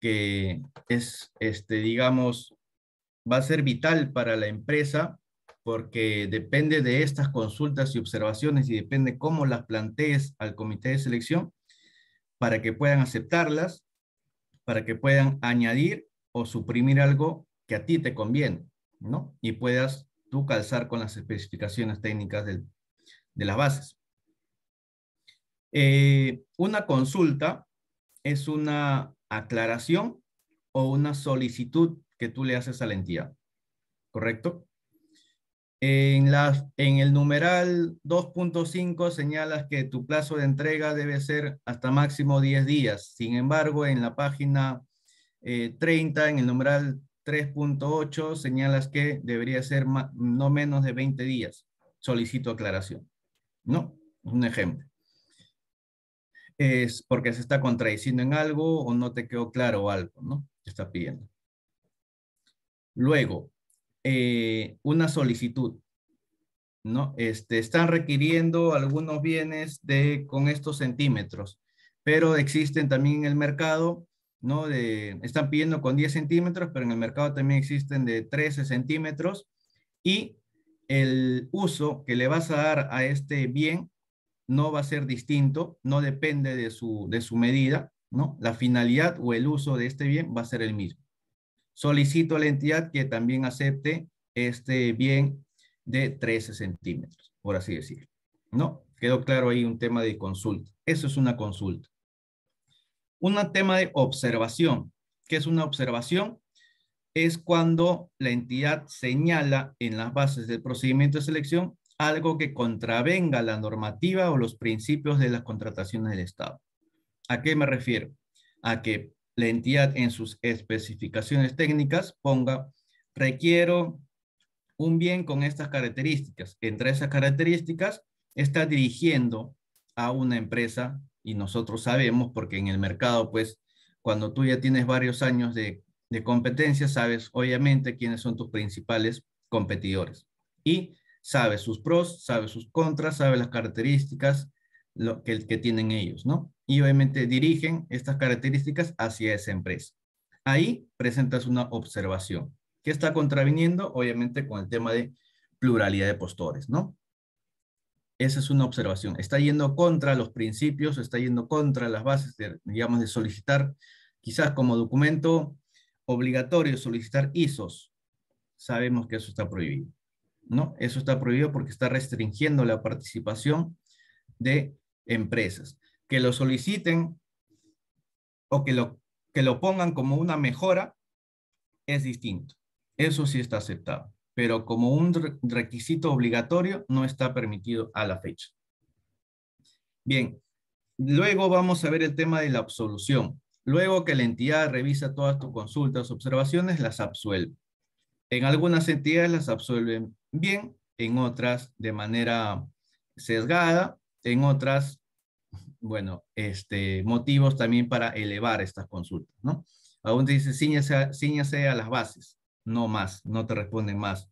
que es, este, digamos, va a ser vital para la empresa porque depende de estas consultas y observaciones y depende cómo las plantees al comité de selección para que puedan aceptarlas, para que puedan añadir o suprimir algo que a ti te conviene, ¿no? Y puedas tú calzar con las especificaciones técnicas de las bases. Eh, una consulta es una aclaración o una solicitud que tú le haces a la entidad, ¿correcto? En, la, en el numeral 2.5 señalas que tu plazo de entrega debe ser hasta máximo 10 días. Sin embargo, en la página 30, eh, en el numeral 3.8, señalas que debería ser no menos de 20 días. Solicito aclaración. ¿No? Un ejemplo es porque se está contradiciendo en algo o no te quedó claro algo, ¿no? Te está pidiendo. Luego, eh, una solicitud, ¿no? Este, están requiriendo algunos bienes de, con estos centímetros, pero existen también en el mercado, ¿no? De, están pidiendo con 10 centímetros, pero en el mercado también existen de 13 centímetros y el uso que le vas a dar a este bien no va a ser distinto, no depende de su, de su medida, ¿no? La finalidad o el uso de este bien va a ser el mismo. Solicito a la entidad que también acepte este bien de 13 centímetros, por así decirlo, ¿no? Quedó claro ahí un tema de consulta. Eso es una consulta. Un tema de observación. ¿Qué es una observación? Es cuando la entidad señala en las bases del procedimiento de selección algo que contravenga la normativa o los principios de las contrataciones del Estado. ¿A qué me refiero? A que la entidad en sus especificaciones técnicas ponga, requiero un bien con estas características. Entre esas características está dirigiendo a una empresa y nosotros sabemos porque en el mercado, pues, cuando tú ya tienes varios años de, de competencia, sabes obviamente quiénes son tus principales competidores. Y sabe sus pros, sabe sus contras, sabe las características lo, que, tienen ellos, ¿no? Y obviamente dirigen estas características hacia esa empresa. Ahí presentas una observación que está contraviniendo, obviamente, con el tema de pluralidad de postores, ¿no? Esa es una observación. Está yendo contra los principios, está yendo contra las bases, digamos, de solicitar, quizás como documento obligatorio, solicitar ISOs. Sabemos que eso está prohibido. ¿no? Eso está prohibido porque está restringiendo la participación de empresas. Que lo soliciten o que lo, que lo pongan como una mejora es distinto. Eso sí está aceptado, pero como un requisito obligatorio no está permitido a la fecha. Bien, luego vamos a ver el tema de la absolución. Luego que la entidad revisa todas tus consultas, observaciones, las absuelve. En algunas entidades las absuelven bien, en otras de manera sesgada, en otras, bueno, este, motivos también para elevar estas consultas, ¿no? Aún te dice, ciñase a, las bases, no más, no te responden más.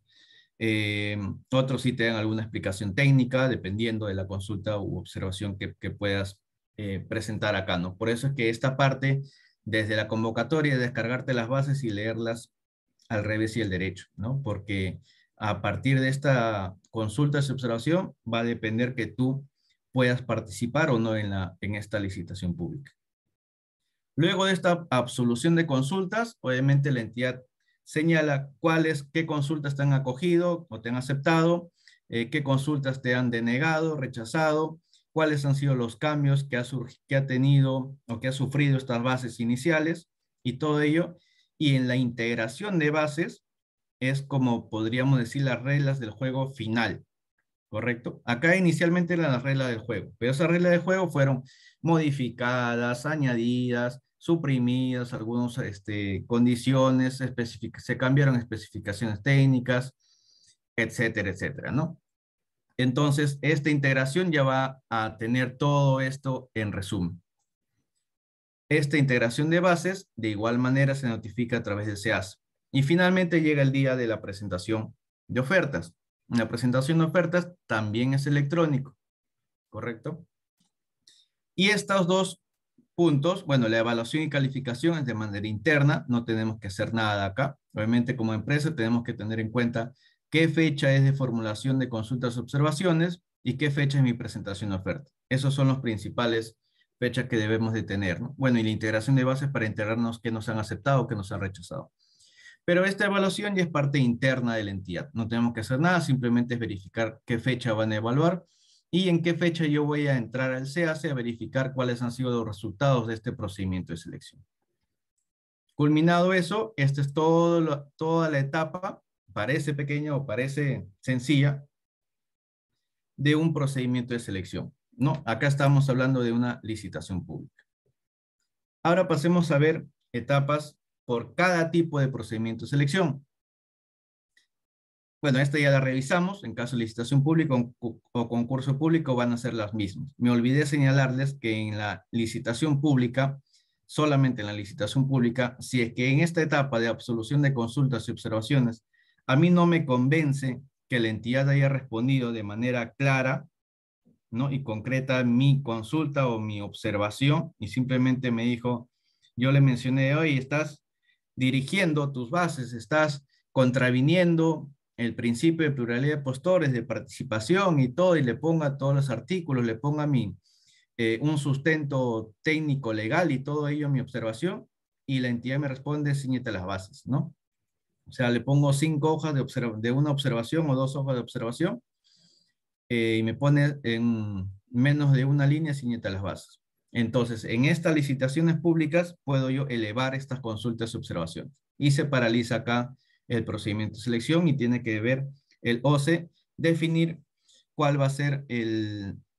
Eh, otros sí te dan alguna explicación técnica, dependiendo de la consulta u observación que, puedas eh, presentar acá, ¿no? Por eso es que esta parte, desde la convocatoria, descargarte las bases y leerlas al revés y el derecho, ¿no? Porque a partir de esta consulta de observación va a depender que tú puedas participar o no en, esta licitación pública. Luego de esta absolución de consultas, obviamente la entidad señala cuáles, qué consultas te han acogido o te han aceptado, eh, qué consultas te han denegado, rechazado, cuáles han sido los cambios que ha, que ha tenido o que ha sufrido estas bases iniciales y todo ello. Y en la integración de bases, es como podríamos decir las reglas del juego final, ¿correcto? Acá inicialmente eran las reglas del juego, pero esas reglas del juego fueron modificadas, añadidas, suprimidas, algunas este, condiciones, se cambiaron especificaciones técnicas, etcétera, etcétera, ¿no? Entonces, esta integración ya va a tener todo esto en resumen. Esta integración de bases, de igual manera, se notifica a través de SEAS. Y finalmente llega el día de la presentación de ofertas. La presentación de ofertas también es electrónico, ¿correcto? Y estos dos puntos, bueno, la evaluación y calificación es de manera interna, no tenemos que hacer nada acá. Obviamente como empresa tenemos que tener en cuenta qué fecha es de formulación de consultas observaciones y qué fecha es mi presentación de oferta. Esos son los principales fechas que debemos de tener. Bueno, y la integración de bases para enterarnos que nos han aceptado o que nos han rechazado. Pero esta evaluación ya es parte interna de la entidad. No tenemos que hacer nada, simplemente es verificar qué fecha van a evaluar y en qué fecha yo voy a entrar al CAC a verificar cuáles han sido los resultados de este procedimiento de selección. Culminado eso, esta es toda la etapa, parece pequeña o parece sencilla, de un procedimiento de selección. No, acá estamos hablando de una licitación pública. Ahora pasemos a ver etapas por cada tipo de procedimiento de selección. Bueno, esta ya la revisamos. En caso de licitación pública o concurso público van a ser las mismas. Me olvidé señalarles que en la licitación pública, solamente en la licitación pública, si es que en esta etapa de absolución de consultas y observaciones, a mí no me convence que la entidad haya respondido de manera clara ¿no? y concreta mi consulta o mi observación y simplemente me dijo, yo le mencioné, hoy estás dirigiendo tus bases, estás contraviniendo el principio de pluralidad de postores, de participación y todo, y le ponga todos los artículos, le ponga mi, eh, un sustento técnico, legal y todo ello, mi observación, y la entidad me responde, ciñete las bases, ¿no? O sea, le pongo cinco hojas de, de una observación o dos hojas de observación eh, y me pone en menos de una línea ciñete las bases. Entonces, en estas licitaciones públicas puedo yo elevar estas consultas y observaciones. y se paraliza acá el procedimiento de selección y tiene que ver el OCE definir cuál va a ser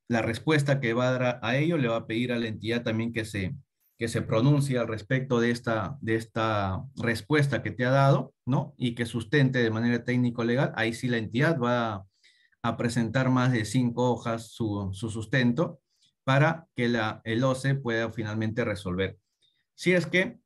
la respuesta que va a dar a, ello. Le va a pedir a la entidad también que se, que se pronuncie al respecto de esta, de esta respuesta que te ha dado, ¿no? Y que sustente de manera técnico-legal. Ahí sí la entidad va a, presentar más de cinco hojas su, su sustento para que la, el OCE pueda finalmente resolver. Si es que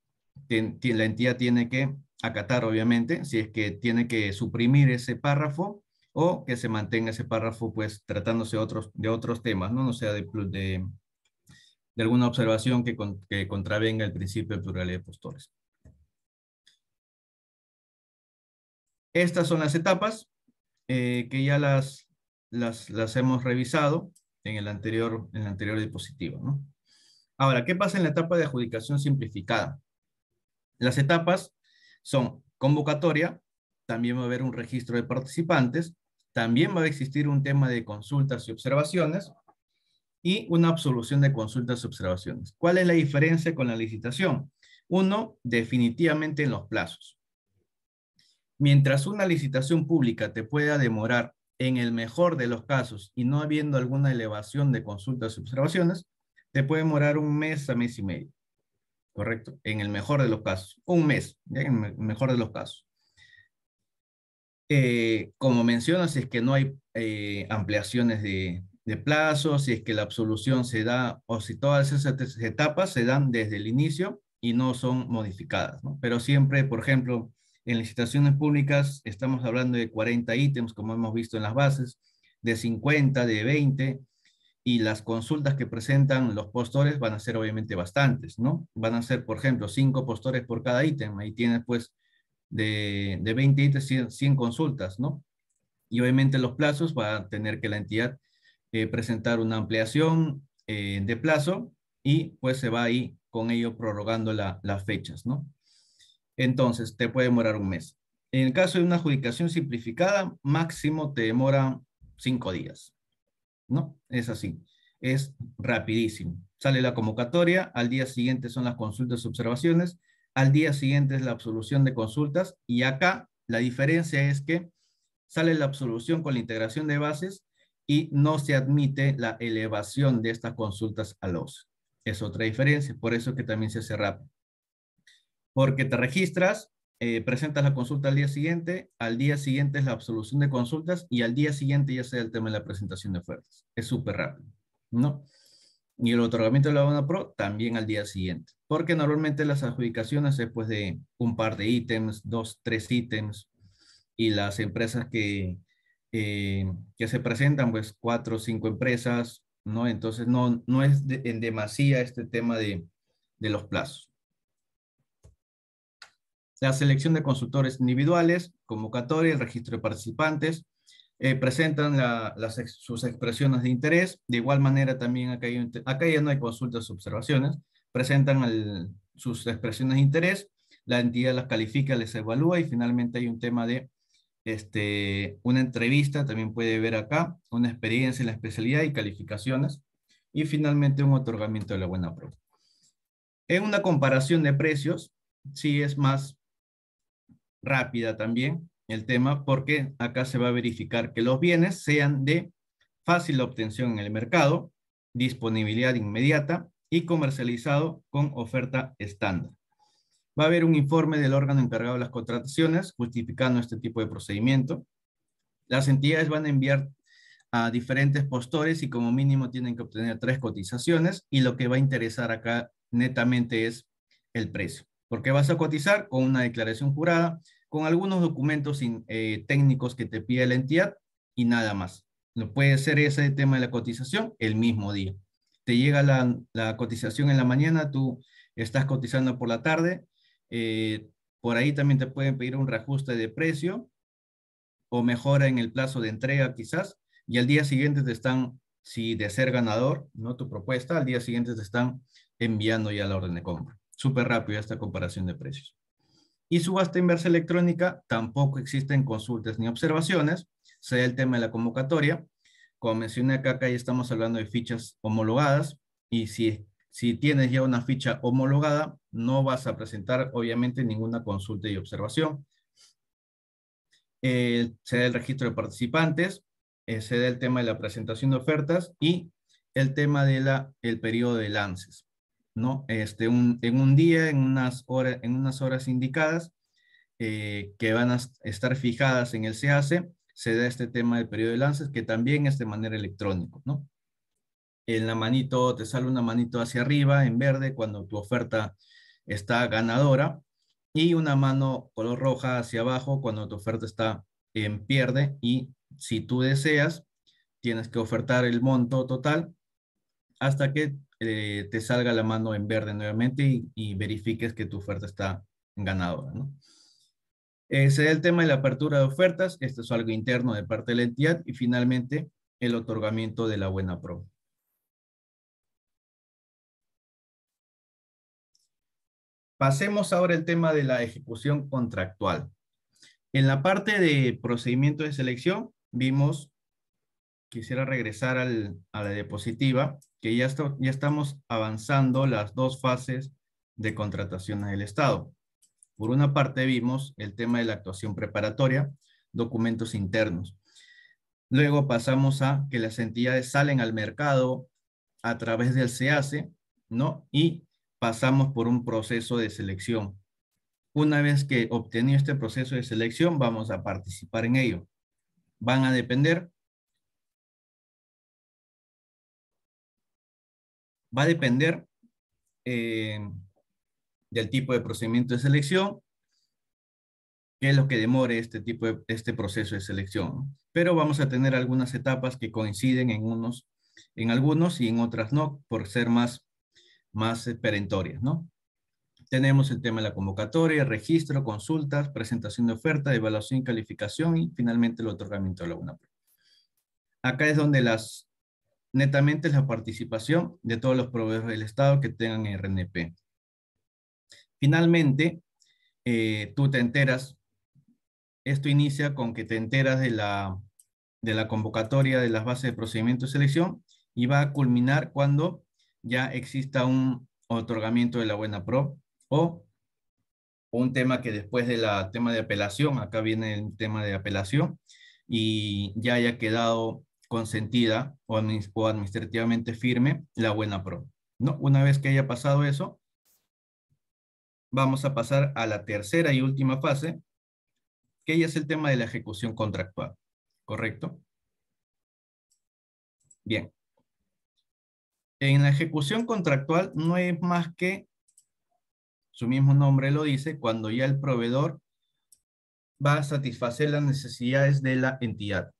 la entidad tiene que acatar, obviamente, si es que tiene que suprimir ese párrafo o que se mantenga ese párrafo, pues tratándose otros, de otros temas, ¿no? No sea de, alguna observación que, contravenga el principio de pluralidad de postores. Estas son las etapas eh, que ya las, las, las hemos revisado en, el anterior, en el anterior dispositivo, ¿no? Ahora, ¿qué pasa en la etapa de adjudicación simplificada? Las etapas son convocatoria, también va a haber un registro de participantes, también va a existir un tema de consultas y observaciones y una absolución de consultas y observaciones. ¿Cuál es la diferencia con la licitación? Uno, definitivamente en los plazos. Mientras una licitación pública te pueda demorar en el mejor de los casos y no habiendo alguna elevación de consultas y observaciones, te puede demorar un mes a mes y medio. ¿Correcto? En el mejor de los casos. Un mes, en el mejor de los casos. Eh, como mencionas, es que no hay eh, ampliaciones de, de, plazo, si es que la absolución se da o si todas esas etapas se dan desde el inicio y no son modificadas. ¿no? Pero siempre, por ejemplo, en licitaciones públicas estamos hablando de 40 ítems, como hemos visto en las bases, de 50, de 20, y las consultas que presentan los postores van a ser obviamente bastantes, ¿no? Van a ser, por ejemplo, 5 postores por cada ítem, ahí tienes pues de, de 20 ítems 100, consultas, ¿no? Y obviamente los plazos va a tener que la entidad eh, presentar una ampliación eh, de plazo y pues se va ahí con ello prorrogando las fechas, ¿no? Entonces, te puede demorar un mes. En el caso de una adjudicación simplificada, máximo te demora cinco días. ¿No? Es así. Es rapidísimo. Sale la convocatoria, al día siguiente son las consultas y observaciones, al día siguiente es la absolución de consultas y acá la diferencia es que sale la absolución con la integración de bases y no se admite la elevación de estas consultas a los. Es otra diferencia, por eso que también se hace rápido porque te registras, eh, presentas la consulta al día siguiente, al día siguiente es la absolución de consultas y al día siguiente ya sea el tema de la presentación de ofertas. Es súper rápido, ¿no? Y el otorgamiento de la UNAPRO Pro también al día siguiente, porque normalmente las adjudicaciones después de un par de ítems, dos, tres ítems, y las empresas que, eh, que se presentan, pues cuatro o cinco empresas, ¿no? Entonces no, no es en demasía este tema de, de los plazos la selección de consultores individuales, convocatoria, registro de participantes, eh, presentan sus expresiones de interés, de igual manera también acá, hay, acá ya no hay consultas, observaciones, presentan sus expresiones de interés, la entidad las califica, les evalúa y finalmente hay un tema de este, una entrevista, también puede ver acá, una experiencia en la especialidad y calificaciones, y finalmente un otorgamiento de la buena prueba. En una comparación de precios, sí es más rápida también el tema, porque acá se va a verificar que los bienes sean de fácil obtención en el mercado, disponibilidad inmediata y comercializado con oferta estándar. Va a haber un informe del órgano encargado de las contrataciones justificando este tipo de procedimiento. Las entidades van a enviar a diferentes postores y como mínimo tienen que obtener tres cotizaciones y lo que va a interesar acá netamente es el precio porque vas a cotizar con una declaración jurada, con algunos documentos eh, técnicos que te pide la entidad y nada más. No puede ser ese tema de la cotización el mismo día. Te llega la, cotización en la mañana, tú estás cotizando por la tarde, eh, por ahí también te pueden pedir un reajuste de precio o mejora en el plazo de entrega quizás, y al día siguiente te están, si de ser ganador, no tu propuesta, al día siguiente te están enviando ya la orden de compra súper rápido esta comparación de precios. Y subasta e inversa electrónica, tampoco existen consultas ni observaciones, sea el tema de la convocatoria. Como mencioné acá, acá ya estamos hablando de fichas homologadas y si, si tienes ya una ficha homologada, no vas a presentar obviamente ninguna consulta y observación. se da el registro de participantes, eh, se da el tema de la presentación de ofertas y el tema del el periodo de lances. ¿no? Este, un, en un día, en unas, horas en unas horas indicadas, eh, que van a estar fijadas en el CAC, se da este tema del periodo de lances, que también es de manera electrónica, ¿no? En la manito, te sale una manito hacia arriba, en verde, cuando tu oferta está ganadora, y una mano color roja hacia abajo, cuando tu oferta está en pierde, y si tú deseas, tienes que ofertar el monto total hasta que eh, te salga la mano en verde nuevamente y, verifiques que tu oferta está ganadora. ¿no? Eh, se el tema de la apertura de ofertas, esto es algo interno de parte de la entidad y finalmente el otorgamiento de la buena pro. Pasemos ahora al tema de la ejecución contractual. En la parte de procedimiento de selección vimos, quisiera regresar al, a la diapositiva, que ya, estamos avanzando las dos fases de contratación del Estado. Por una parte vimos el tema de la actuación preparatoria, documentos internos. Luego pasamos a que las entidades salen al mercado a través del SEACE, ¿no? Y pasamos por un proceso de selección. Una vez que obtenido este proceso de selección, vamos a participar en ello. Van a depender va a depender eh, del tipo de procedimiento de selección, que es lo que demore este, tipo de, este proceso de selección. Pero vamos a tener algunas etapas que coinciden en, unos, en algunos y en otras no, por ser más, más eh, perentorias, ¿no? Tenemos el tema de la convocatoria, registro, consultas, presentación de oferta, evaluación y calificación y finalmente el otorgamiento de la UNAP. Acá es donde las netamente es la participación de todos los proveedores del Estado que tengan RNP. Finalmente, eh, tú te enteras, esto inicia con que te enteras de la, de la convocatoria de las bases de procedimiento de selección y va a culminar cuando ya exista un otorgamiento de la buena pro o un tema que después de la tema de apelación, acá viene el tema de apelación, y ya haya quedado consentida o, administrativamente firme la buena pro. ¿no? Una vez que haya pasado eso, vamos a pasar a la tercera y última fase, que ya es el tema de la ejecución contractual, ¿correcto? Bien. En la ejecución contractual no es más que, su mismo nombre lo dice, cuando ya el proveedor va a satisfacer las necesidades de la entidad.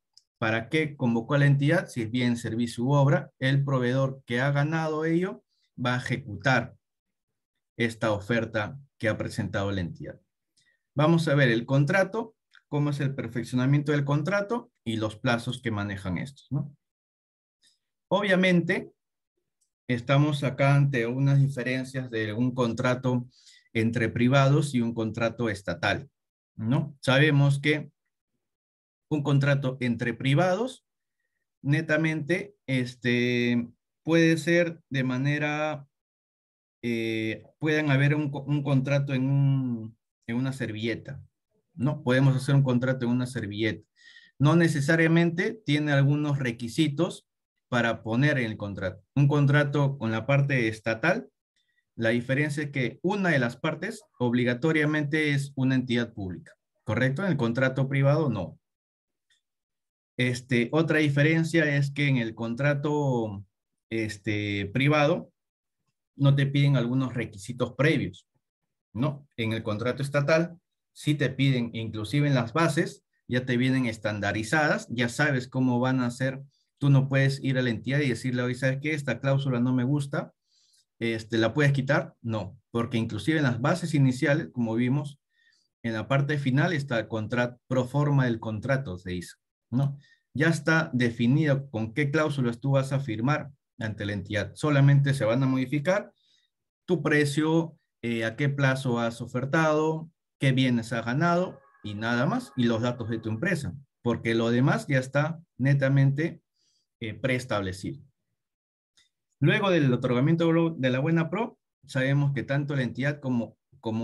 ¿Para qué convocó a la entidad? Si bien servicio su obra, el proveedor que ha ganado ello va a ejecutar esta oferta que ha presentado la entidad. Vamos a ver el contrato, cómo es el perfeccionamiento del contrato y los plazos que manejan estos. Obviamente, estamos acá ante unas diferencias de un contrato entre privados y un contrato estatal. ¿no? Sabemos que un contrato entre privados, netamente, este, puede ser de manera, eh, pueden haber un, contrato en, en una servilleta, ¿no? Podemos hacer un contrato en una servilleta. No necesariamente tiene algunos requisitos para poner en el contrato. Un contrato con la parte estatal, la diferencia es que una de las partes obligatoriamente es una entidad pública, ¿correcto? En el contrato privado no. Este, otra diferencia es que en el contrato este, privado no te piden algunos requisitos previos, ¿no? En el contrato estatal sí te piden, inclusive en las bases, ya te vienen estandarizadas, ya sabes cómo van a ser, tú no puedes ir a la entidad y decirle, oye, ¿sabes qué? Esta cláusula no me gusta, este, ¿la puedes quitar? No, porque inclusive en las bases iniciales, como vimos, en la parte final está el contrato, pro forma del contrato, se hizo. ¿no? Ya está definido con qué cláusulas tú vas a firmar ante la entidad. Solamente se van a modificar tu precio, eh, a qué plazo has ofertado, qué bienes has ganado y nada más, y los datos de tu empresa, porque lo demás ya está netamente eh, preestablecido. Luego del otorgamiento de la buena pro, sabemos que tanto la entidad como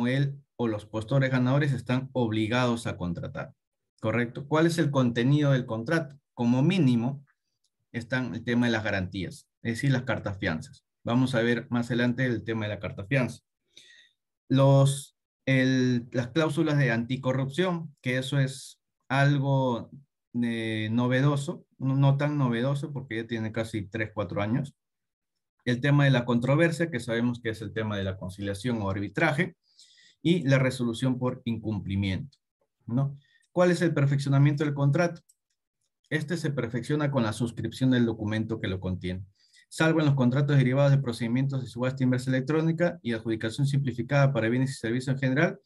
él o los postores ganadores están obligados a contratar. ¿correcto? ¿Cuál es el contenido del contrato? Como mínimo están el tema de las garantías, es decir, las cartas fianzas. Vamos a ver más adelante el tema de la carta fianza. Los, las cláusulas de anticorrupción, que eso es algo novedoso, no, tan novedoso porque ya tiene casi 3, 4 años. El tema de la controversia, que sabemos que es el tema de la conciliación o arbitraje, y la resolución por incumplimiento. ¿no? ¿Cuál es el perfeccionamiento del contrato? Este se perfecciona con la suscripción del documento que lo contiene, salvo en los contratos derivados de procedimientos de subasta e inversa electrónica y adjudicación simplificada para bienes y servicios en general,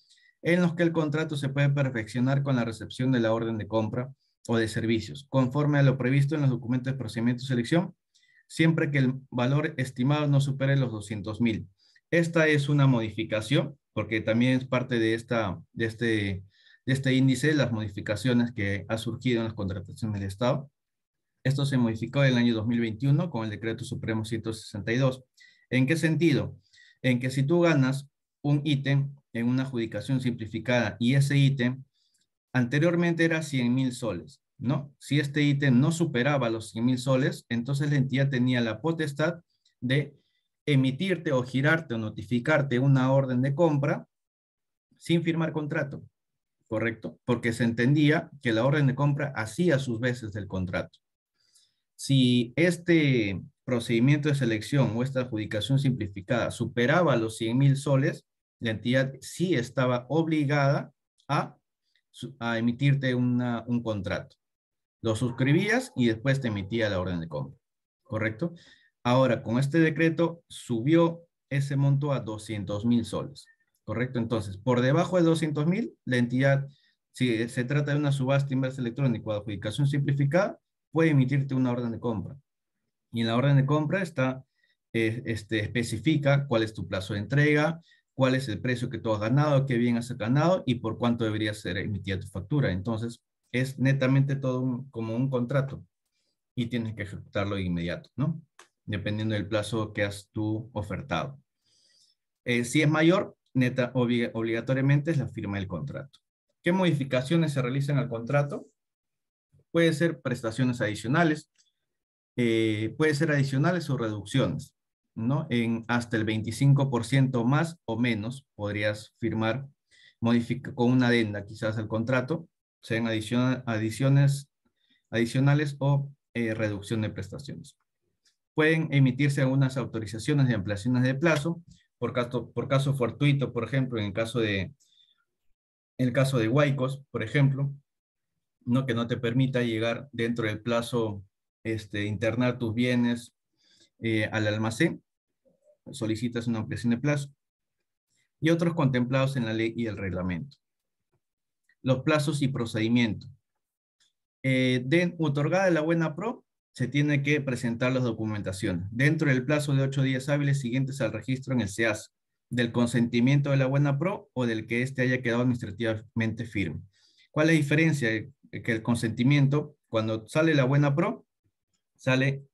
en los que el contrato se puede perfeccionar con la recepción de la orden de compra o de servicios, conforme a lo previsto en los documentos de procedimiento de selección, siempre que el valor estimado no supere los 200.000. Esta es una modificación, porque también es parte de, esta, de este de este índice las modificaciones que ha surgido en las contrataciones del Estado. Esto se modificó en el año 2021 con el Decreto Supremo 162. ¿En qué sentido? En que si tú ganas un ítem en una adjudicación simplificada y ese ítem anteriormente era 100 mil soles, ¿no? Si este ítem no superaba los 100 mil soles, entonces la entidad tenía la potestad de emitirte o girarte o notificarte una orden de compra sin firmar contrato. ¿correcto? Porque se entendía que la orden de compra hacía sus veces del contrato. Si este procedimiento de selección o esta adjudicación simplificada superaba los 100 mil soles, la entidad sí estaba obligada a, emitirte un contrato. Lo suscribías y después te emitía la orden de compra, ¿correcto? Ahora, con este decreto subió ese monto a 200 mil soles. ¿correcto? Entonces, por debajo de 200 mil, la entidad, si se trata de una subasta inversa electrónica o adjudicación simplificada, puede emitirte una orden de compra. Y en la orden de compra está, eh, este, especifica cuál es tu plazo de entrega, cuál es el precio que tú has ganado, qué bien has ganado y por cuánto debería ser emitida tu factura. Entonces, es netamente todo como un contrato y tienes que ejecutarlo de inmediato, ¿no? Dependiendo del plazo que has tú ofertado. Eh, si es mayor, neta obligatoriamente es la firma del contrato. ¿Qué modificaciones se realizan al contrato? Puede ser prestaciones adicionales, eh, puede ser adicionales o reducciones, ¿no? En hasta el 25% más o menos podrías firmar con una adenda quizás al contrato, sean adiciones adicionales o eh, reducción de prestaciones. Pueden emitirse algunas autorizaciones de ampliaciones de plazo por caso, fortuito, por ejemplo, en el caso de, en caso de Huaycos, por ejemplo, ¿no? que no te permita llegar dentro del plazo, este, internar tus bienes eh, al almacén, solicitas una ampliación de plazo, y otros contemplados en la ley y el reglamento. Los plazos y procedimiento. Eh, den, otorgada la buena pro, se tiene que presentar la documentación dentro del plazo de ocho días hábiles siguientes al registro en el SEAS del consentimiento de la buena pro o del que éste haya quedado administrativamente firme. ¿Cuál es la diferencia? Que el consentimiento, cuando sale la buena pro, sale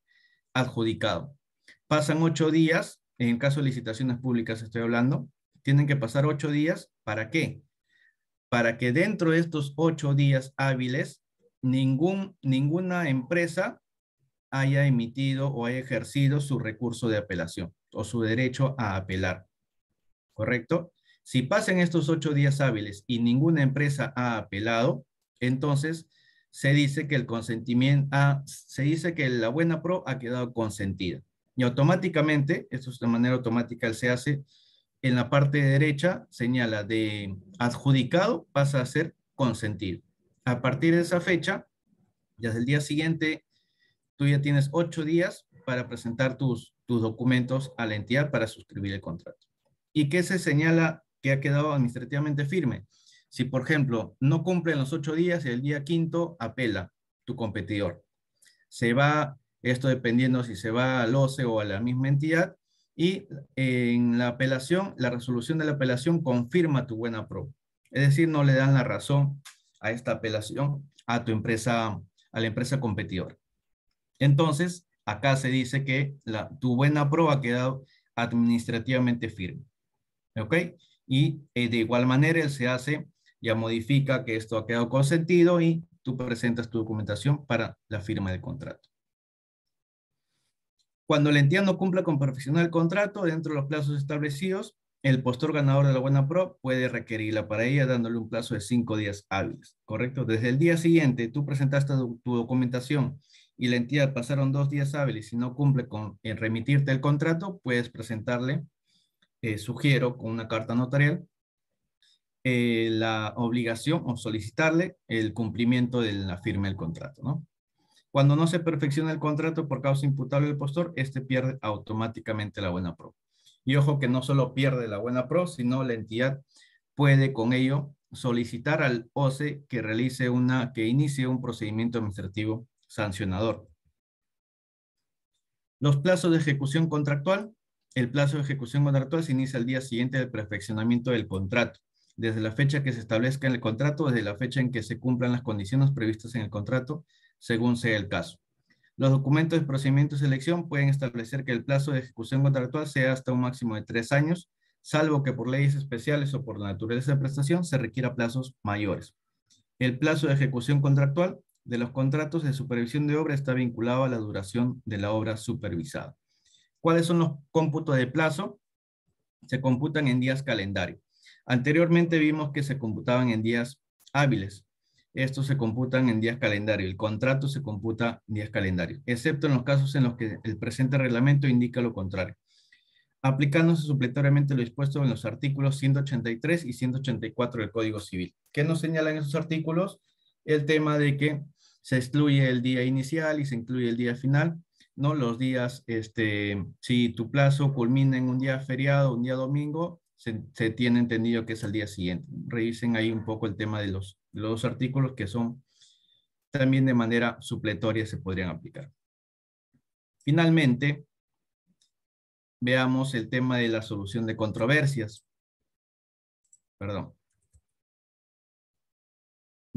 adjudicado. Pasan ocho días, en caso de licitaciones públicas estoy hablando, tienen que pasar ocho días, ¿para qué? Para que dentro de estos ocho días hábiles, ningún, ninguna empresa haya emitido o haya ejercido su recurso de apelación o su derecho a apelar. ¿Correcto? Si pasan estos ocho días hábiles y ninguna empresa ha apelado, entonces se dice que el consentimiento, ah, se dice que la buena pro ha quedado consentida. Y automáticamente, esto es de manera automática, se hace en la parte derecha, señala de adjudicado, pasa a ser consentido. A partir de esa fecha, desde el día siguiente tú ya tienes ocho días para presentar tus, tus documentos a la entidad para suscribir el contrato. ¿Y qué se señala que ha quedado administrativamente firme? Si, por ejemplo, no cumplen los ocho días y el día quinto apela tu competidor. Se va, esto dependiendo si se va al OCE o a la misma entidad, y en la apelación, la resolución de la apelación confirma tu buena pro. Es decir, no le dan la razón a esta apelación a tu empresa, a la empresa competidora. Entonces, acá se dice que tu buena Pro ha quedado administrativamente firme. ¿Ok? Y eh, de igual manera, él se hace, ya modifica que esto ha quedado consentido y tú presentas tu documentación para la firma del contrato. Cuando la entidad no cumpla con perfeccionar el contrato dentro de los plazos establecidos, el postor ganador de la buena pro puede requerirla para ella dándole un plazo de cinco días hábiles, ¿correcto? Desde el día siguiente tú presentaste tu documentación y la entidad pasaron dos días hábiles y no cumple con remitirte el contrato, puedes presentarle, eh, sugiero, con una carta notarial, eh, la obligación o solicitarle el cumplimiento de la firma del contrato, Cuando no se perfecciona el contrato por causa imputable del postor, este pierde automáticamente la buena pro. Y ojo que no solo pierde la buena pro, sino la entidad puede con ello solicitar al OCE que realice una, que inicie un procedimiento administrativo sancionador. Los plazos de ejecución contractual. El plazo de ejecución contractual se inicia el día siguiente del perfeccionamiento del contrato, desde la fecha que se establezca en el contrato, desde la fecha en que se cumplan las condiciones previstas en el contrato, según sea el caso. Los documentos de procedimiento de selección pueden establecer que el plazo de ejecución contractual sea hasta un máximo de tres años, salvo que por leyes especiales o por la naturaleza de prestación se requiera plazos mayores. El plazo de ejecución contractual de los contratos de supervisión de obra está vinculado a la duración de la obra supervisada. ¿Cuáles son los cómputos de plazo? Se computan en días calendario. Anteriormente vimos que se computaban en días hábiles. Estos se computan en días calendario. El contrato se computa en días calendario, excepto en los casos en los que el presente reglamento indica lo contrario. Aplicándose supletoriamente lo expuesto en los artículos 183 y 184 del Código Civil. ¿Qué nos señalan esos artículos? El tema de que se excluye el día inicial y se incluye el día final, ¿no? Los días, este, si tu plazo culmina en un día feriado, un día domingo, se, tiene entendido que es el día siguiente. Revisen ahí un poco el tema de los, los artículos que son también de manera supletoria se podrían aplicar. Finalmente, veamos el tema de la solución de controversias. Perdón.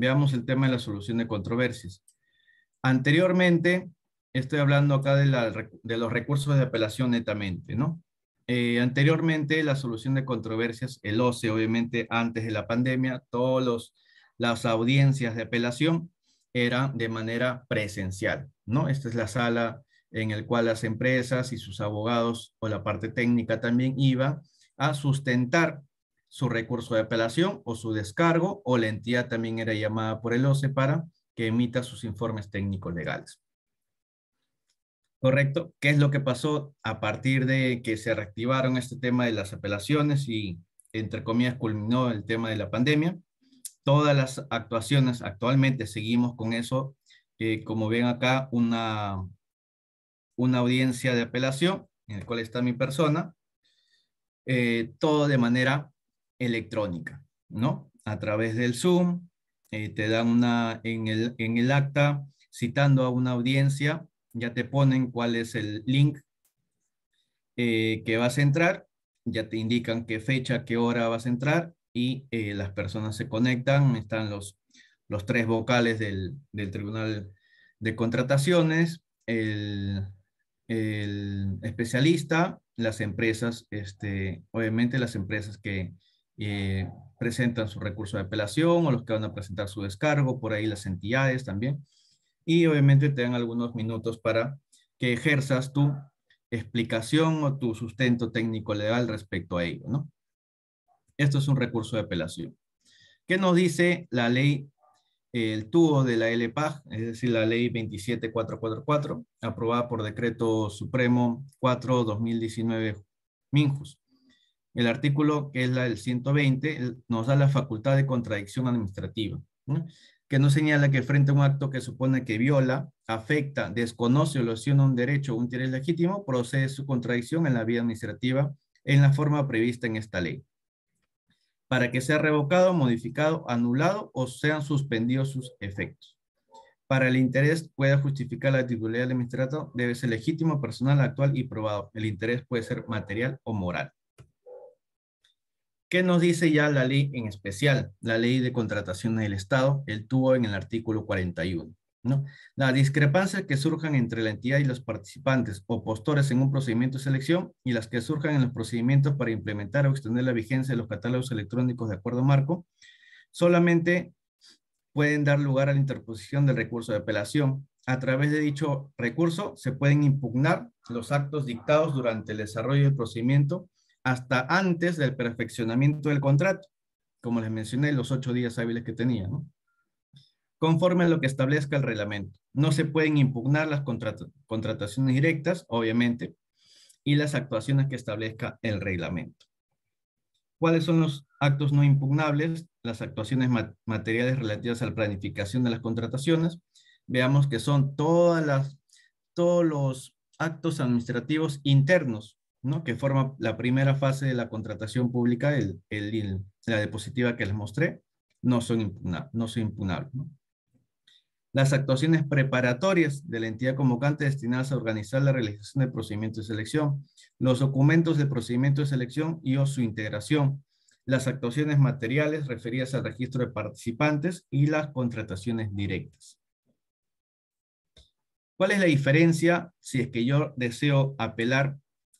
Veamos el tema de la solución de controversias. Anteriormente, estoy hablando acá de, los recursos de apelación netamente, ¿no? Eh, anteriormente, la solución de controversias, el OCE, obviamente, antes de la pandemia, todas las audiencias de apelación eran de manera presencial, ¿no? Esta es la sala en la cual las empresas y sus abogados o la parte técnica también iban a sustentar su recurso de apelación o su descargo, o la entidad también era llamada por el OCE para que emita sus informes técnicos legales. Correcto. ¿Qué es lo que pasó a partir de que se reactivaron este tema de las apelaciones y, entre comillas, culminó el tema de la pandemia? Todas las actuaciones actualmente seguimos con eso. como ven acá, una, audiencia de apelación en la cual está mi persona. Eh, todo de manera electrónica, ¿no? A través del Zoom, eh, te dan una, en el, en el acta, citando a una audiencia, ya te ponen cuál es el link eh, que vas a entrar, ya te indican qué fecha, qué hora vas a entrar y eh, las personas se conectan, están los, los tres vocales del, del Tribunal de Contrataciones, el, el, especialista, las empresas, este, obviamente las empresas que, eh, presentan su recurso de apelación o los que van a presentar su descargo, por ahí las entidades también. Y obviamente te dan algunos minutos para que ejerzas tu explicación o tu sustento técnico legal respecto a ello, ¿no? Esto es un recurso de apelación. ¿Qué nos dice la ley, el tubo de la LPAG, es decir, la ley 27444, aprobada por decreto supremo 4-2019 Minjus? el artículo que es la del 120 nos da la facultad de contradicción administrativa, que nos señala que frente a un acto que supone que viola, afecta, desconoce o lesiona un derecho o un interés legítimo, procede su contradicción en la vía administrativa en la forma prevista en esta ley, para que sea revocado, modificado, anulado o sean suspendidos sus efectos. Para el interés pueda justificar la titularidad del administrado, debe ser legítimo, personal, actual y probado. El interés puede ser material o moral. ¿Qué nos dice ya la ley en especial? La ley de contratación del Estado, el tuvo en el artículo 41. ¿no? Las discrepancias que surjan entre la entidad y los participantes o postores en un procedimiento de selección y las que surjan en los procedimientos para implementar o extender la vigencia de los catálogos electrónicos de acuerdo marco, solamente pueden dar lugar a la interposición del recurso de apelación. A través de dicho recurso se pueden impugnar los actos dictados durante el desarrollo del procedimiento hasta antes del perfeccionamiento del contrato, como les mencioné, los ocho días hábiles que tenía, ¿no? conforme a lo que establezca el reglamento. No se pueden impugnar las contrataciones directas, obviamente, y las actuaciones que establezca el reglamento. ¿Cuáles son los actos no impugnables? Las actuaciones materiales relativas a la planificación de las contrataciones. Veamos que son todas las, todos los actos administrativos internos que forma la primera fase de la contratación pública, el, la diapositiva que les mostré, no son, impunables No son Las actuaciones preparatorias de la entidad convocante destinadas a organizar la realización del procedimiento de selección, los documentos del procedimiento de selección y o su integración, las actuaciones materiales referidas al registro de participantes y las contrataciones directas. ¿Cuál es la diferencia si es que yo deseo apelar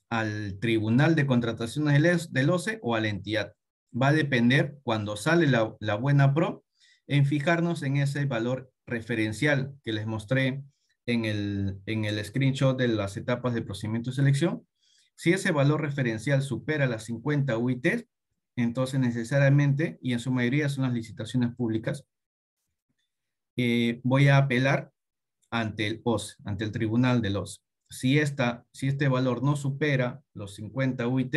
al Tribunal de Contrataciones del OCE e o a la entidad. Va a depender cuando sale la, buena PRO en fijarnos en ese valor referencial que les mostré en el, en el screenshot de las etapas de procedimiento de selección. Si ese valor referencial supera las 50 UIT, entonces necesariamente, y en su mayoría son las licitaciones públicas, eh, voy a apelar ante el OS, e, ante el Tribunal del OCE si, si este valor no supera los 50 UIT,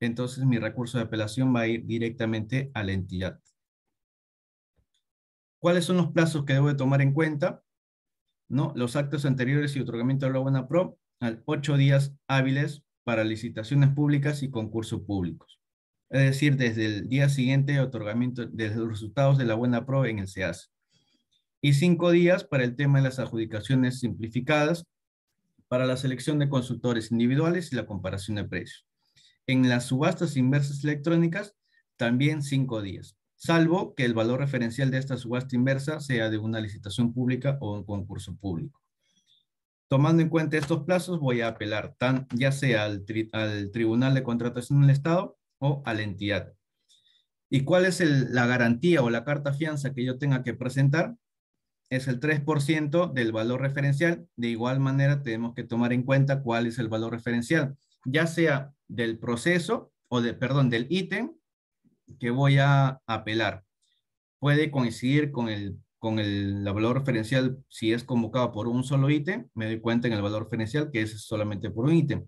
entonces mi recurso de apelación va a ir directamente a la entidad. ¿Cuáles son los plazos que debo de tomar en cuenta? ¿No? Los actos anteriores y otorgamiento de la buena pro al ocho días hábiles para licitaciones públicas y concursos públicos. Es decir, desde el día siguiente de otorgamiento de los resultados de la buena pro en el SEAS. Y cinco días para el tema de las adjudicaciones simplificadas para la selección de consultores individuales y la comparación de precios. En las subastas inversas electrónicas, también cinco días, salvo que el valor referencial de esta subasta inversa sea de una licitación pública o un concurso público. Tomando en cuenta estos plazos, voy a apelar tan, ya sea al, Tribunal de Contratación del Estado o a la entidad. ¿Y cuál es la garantía o la carta fianza que yo tenga que presentar? es el 3% del valor referencial. De igual manera, tenemos que tomar en cuenta cuál es el valor referencial, ya sea del proceso o de, perdón, del ítem que voy a apelar. Puede coincidir con el, con el, el valor referencial si es convocado por un solo ítem, me doy cuenta en el valor referencial que es solamente por un ítem.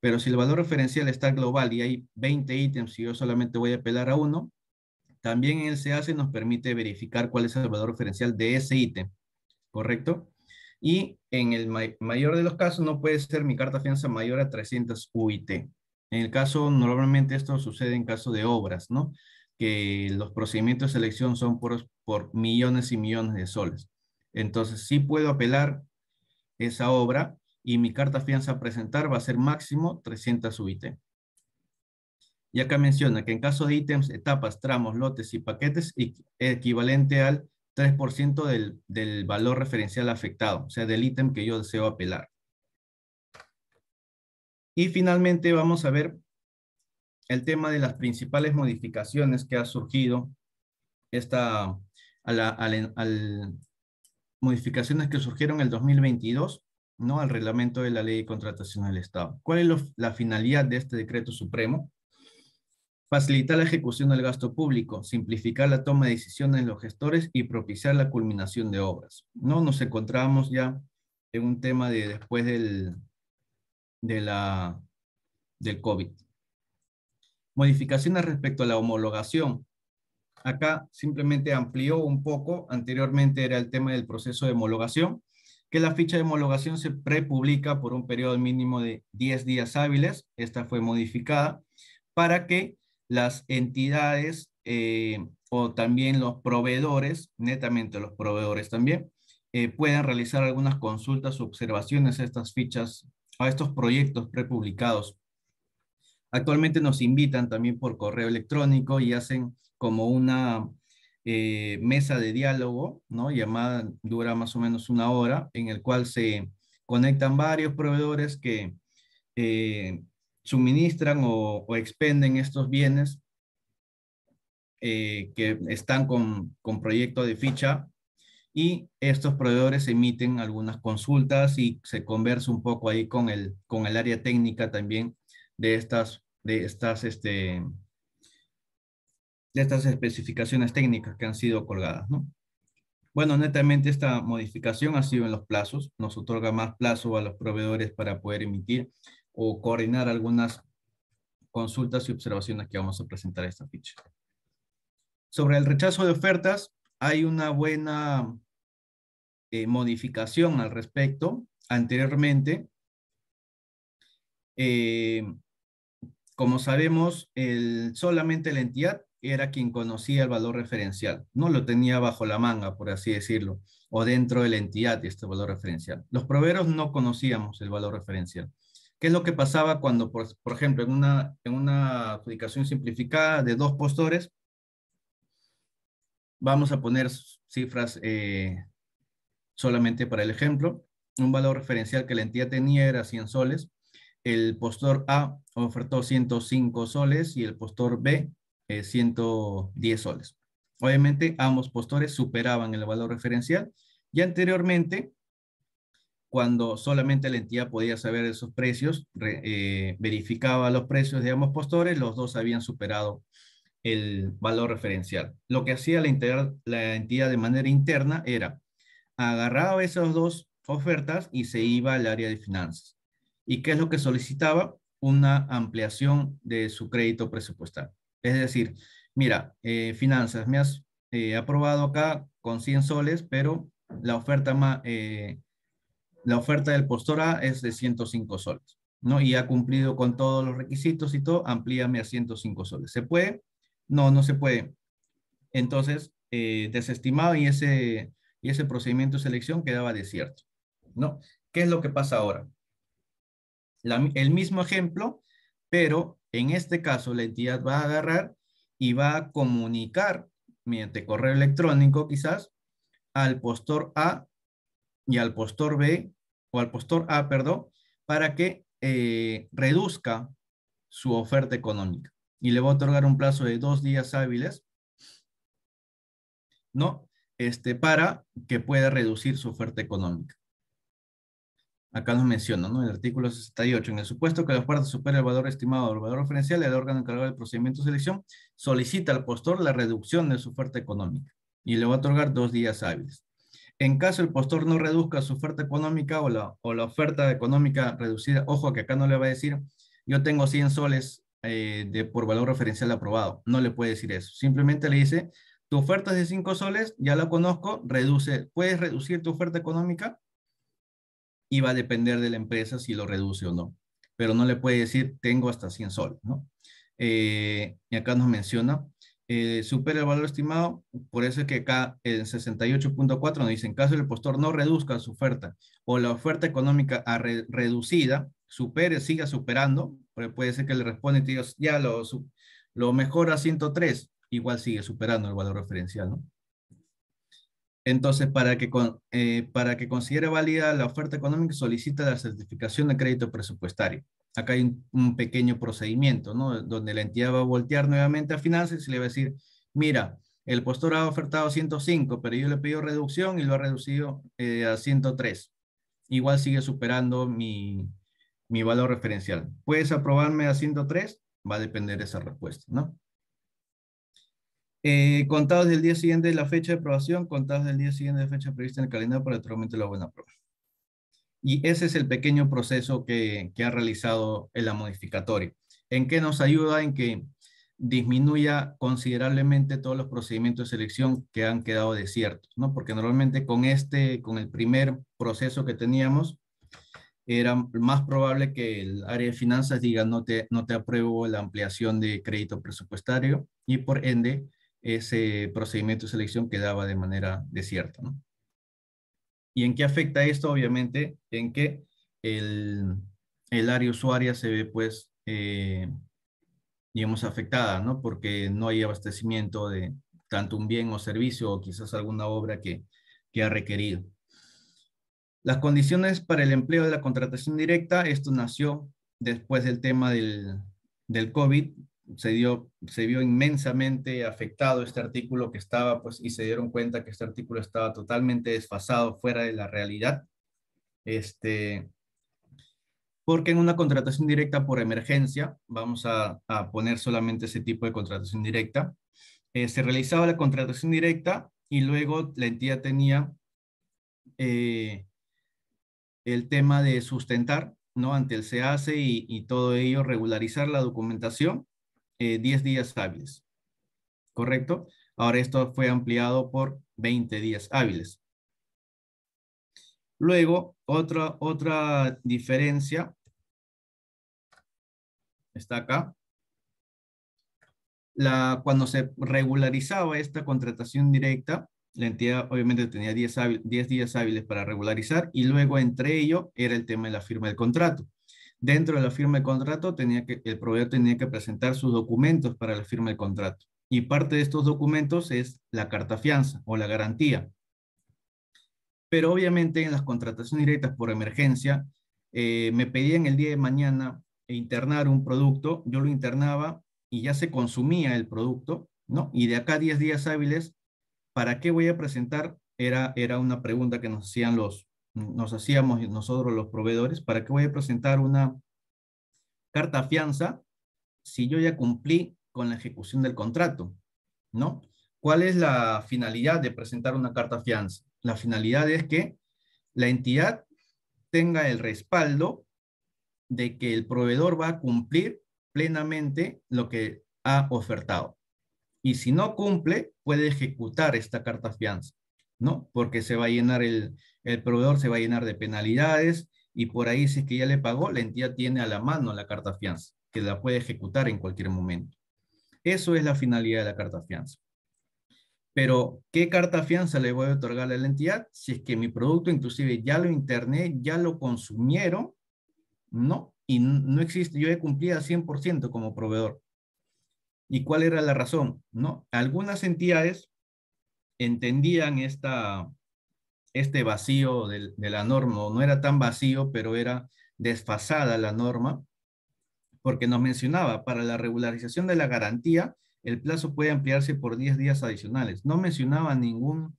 Pero si el valor referencial está global y hay 20 ítems y yo solamente voy a apelar a uno, también el hace nos permite verificar cuál es el valor referencial de ese ítem, ¿correcto? Y en el mayor de los casos no puede ser mi carta fianza mayor a 300 UIT. En el caso, normalmente esto sucede en caso de obras, ¿no? Que los procedimientos de selección son por, millones y millones de soles. Entonces, sí puedo apelar esa obra y mi carta fianza a presentar va a ser máximo 300 UIT. Y acá menciona que en caso de ítems, etapas, tramos, lotes y paquetes, equivalente al 3% del, valor referencial afectado, o sea, del ítem que yo deseo apelar. Y finalmente vamos a ver el tema de las principales modificaciones que ha surgido esta, a, modificaciones que surgieron en el 2022 ¿no? al reglamento de la ley de contratación del Estado. ¿Cuál es la finalidad de este decreto supremo? facilitar la ejecución del gasto público, simplificar la toma de decisiones en los gestores y propiciar la culminación de obras. ¿no? Nos encontrábamos ya en un tema de después del, del COVID. Modificaciones respecto a la homologación. Acá simplemente amplió un poco, anteriormente era el tema del proceso de homologación, que la ficha de homologación se prepublica por un periodo mínimo de 10 días hábiles, esta fue modificada, para que las entidades eh, o también los proveedores, netamente los proveedores también, eh, puedan pueden realizar algunas consultas, observaciones a estas fichas, a estos proyectos prepublicados. Actualmente nos invitan también por correo electrónico y hacen como una eh, mesa de diálogo, ¿no? Llamada dura más o menos una hora, en el cual se conectan varios proveedores que suministran o, expenden estos bienes eh, que están con, proyecto de ficha y estos proveedores emiten algunas consultas y se conversa un poco ahí con el, con el área técnica también de estas, de estas, este, de estas especificaciones técnicas que han sido colgadas, ¿no? Bueno, netamente esta modificación ha sido en los plazos, nos otorga más plazo a los proveedores para poder emitir o coordinar algunas consultas y observaciones que vamos a presentar en esta ficha. Sobre el rechazo de ofertas, hay una buena eh, modificación al respecto. Anteriormente, eh, como sabemos, solamente la entidad era quien conocía el valor referencial, no lo tenía bajo la manga, por así decirlo, o dentro de la entidad este valor referencial. Los proveedores no conocíamos el valor referencial. ¿Qué es lo que pasaba cuando, por, ejemplo, en una, en una adjudicación simplificada de dos postores, vamos a poner cifras eh, solamente para el ejemplo. Un valor referencial que la entidad tenía era 100 soles. El postor A ofertó 105 soles y el postor B 110 eh, soles. Obviamente, ambos postores superaban el valor referencial y anteriormente cuando solamente la entidad podía saber esos precios, eh, verificaba los precios de ambos postores, los dos habían superado el valor referencial. Lo que hacía la, entidad de manera interna era agarraba esas dos ofertas y se iba al área de finanzas. ¿Y qué es lo que solicitaba? Una ampliación de su crédito presupuestal. Es decir, mira, eh, finanzas, me has eh, aprobado acá con 100 soles, pero la oferta más, la oferta del postor A es de 105 soles, ¿no? Y ha cumplido con todos los requisitos y todo, amplíame a 105 soles. ¿Se puede? No, no se puede. Entonces, eh, desestimado y ese, y ese procedimiento de selección quedaba desierto, ¿no? ¿Qué es lo que pasa ahora? el mismo ejemplo, pero en este caso la entidad va a agarrar y va a comunicar mediante correo electrónico quizás al postor A y al postor B o al postor A, perdón, para que eh, reduzca su oferta económica. Y le va a otorgar un plazo de dos días hábiles, ¿no? Este, para que pueda reducir su oferta económica. Acá nos menciona, ¿no? El artículo 68. En el supuesto que la oferta supere el valor estimado del valor referencial, el órgano encargado del procedimiento de selección solicita al postor la reducción de su oferta económica y le va a otorgar dos días hábiles. En caso el postor no reduzca su oferta económica o la, o la oferta económica reducida, ojo que acá no le va a decir, yo tengo 100 soles eh, de, por valor referencial aprobado. No le puede decir eso. Simplemente le dice, tu oferta es de 5 soles, ya la conozco, reduce, puedes reducir tu oferta económica y va a depender de la empresa si lo reduce o no. Pero no le puede decir, tengo hasta 100 soles, ¿no? Eh, y acá nos menciona, eh, supera el valor estimado, por eso es que acá en 68.4 nos dice, en caso el postor no reduzca su oferta o la oferta económica reducida supere, siga superando, puede ser que le y diga, ya lo, lo mejora a 103, igual sigue superando el valor referencial, Entonces, para que, con, eh, para que considere válida la oferta económica, solicita la certificación de crédito presupuestario acá hay un, pequeño procedimiento, ¿no? Donde la entidad va a voltear nuevamente a finanzas y le va a decir, mira, el postor ha ofertado 105, pero yo le pido reducción y lo ha reducido eh, a 103. Igual sigue superando mi, valor referencial. ¿Puedes aprobarme a 103? Va a depender de esa respuesta, ¿no? Eh, contados del día siguiente de la fecha de aprobación, contados del día siguiente de fecha prevista en el calendario para el tratamiento de la buena prueba. Y ese es el pequeño proceso que, que ha realizado en la modificatoria. ¿En qué nos ayuda? En que disminuya considerablemente todos los procedimientos de selección que han quedado desiertos, ¿no? Porque normalmente con este, con el primer proceso que teníamos, era más probable que el área de finanzas diga no te, no te apruebo la ampliación de crédito presupuestario y por ende ese procedimiento de selección quedaba de manera desierta, ¿no? ¿Y en qué afecta esto? Obviamente, en que el, área usuaria se ve, pues, eh, digamos, afectada, ¿no? Porque no hay abastecimiento de tanto un bien o servicio o quizás alguna obra que, ha requerido. Las condiciones para el empleo de la contratación directa, esto nació después del tema del, del COVID, se, se vio inmensamente afectado este artículo que estaba, pues, y se dieron cuenta que este artículo estaba totalmente desfasado, fuera de la realidad. Este, porque en una contratación directa por emergencia, vamos a, a poner solamente ese tipo de contratación directa, eh, se realizaba la contratación directa y luego la entidad tenía eh, el tema de sustentar, ¿no? Ante el CACE y, y todo ello, regularizar la documentación 10 eh, días hábiles. ¿Correcto? Ahora esto fue ampliado por 20 días hábiles. Luego, otra, otra diferencia está acá. La, cuando se regularizaba esta contratación directa, la entidad obviamente tenía 10, días hábiles para regularizar y luego entre ello era el tema de la firma del contrato. Dentro de la firma de contrato, tenía que, el proveedor tenía que presentar sus documentos para la firma de contrato. Y parte de estos documentos es la carta fianza o la garantía. Pero obviamente en las contrataciones directas por emergencia, eh, me pedían el día de mañana internar un producto, yo lo internaba y ya se consumía el producto, ¿no? Y de acá 10 días hábiles, ¿para qué voy a presentar? Era, era una pregunta que nos hacían los, nos hacíamos nosotros los proveedores, ¿para qué voy a presentar una carta fianza si yo ya cumplí con la ejecución del contrato? ¿No? ¿Cuál es la finalidad de presentar una carta fianza? La finalidad es que la entidad tenga el respaldo de que el proveedor va a cumplir plenamente lo que ha ofertado. Y si no cumple, puede ejecutar esta carta fianza. ¿no? Porque se va a llenar el, proveedor, se va a llenar de penalidades y por ahí, si es que ya le pagó, la entidad tiene a la mano la carta fianza, que la puede ejecutar en cualquier momento. Eso es la finalidad de la carta fianza. Pero, ¿qué carta fianza le voy a otorgar a la entidad? Si es que mi producto inclusive ya lo interné, ya lo consumieron, ¿no? Y no existe, yo he cumplido al 100% como proveedor. ¿Y cuál era la razón? ¿No? Algunas entidades entendían esta, este vacío de, la norma, no era tan vacío, pero era desfasada la norma, porque nos mencionaba, para la regularización de la garantía, el plazo puede ampliarse por 10 días adicionales. No mencionaba ningún,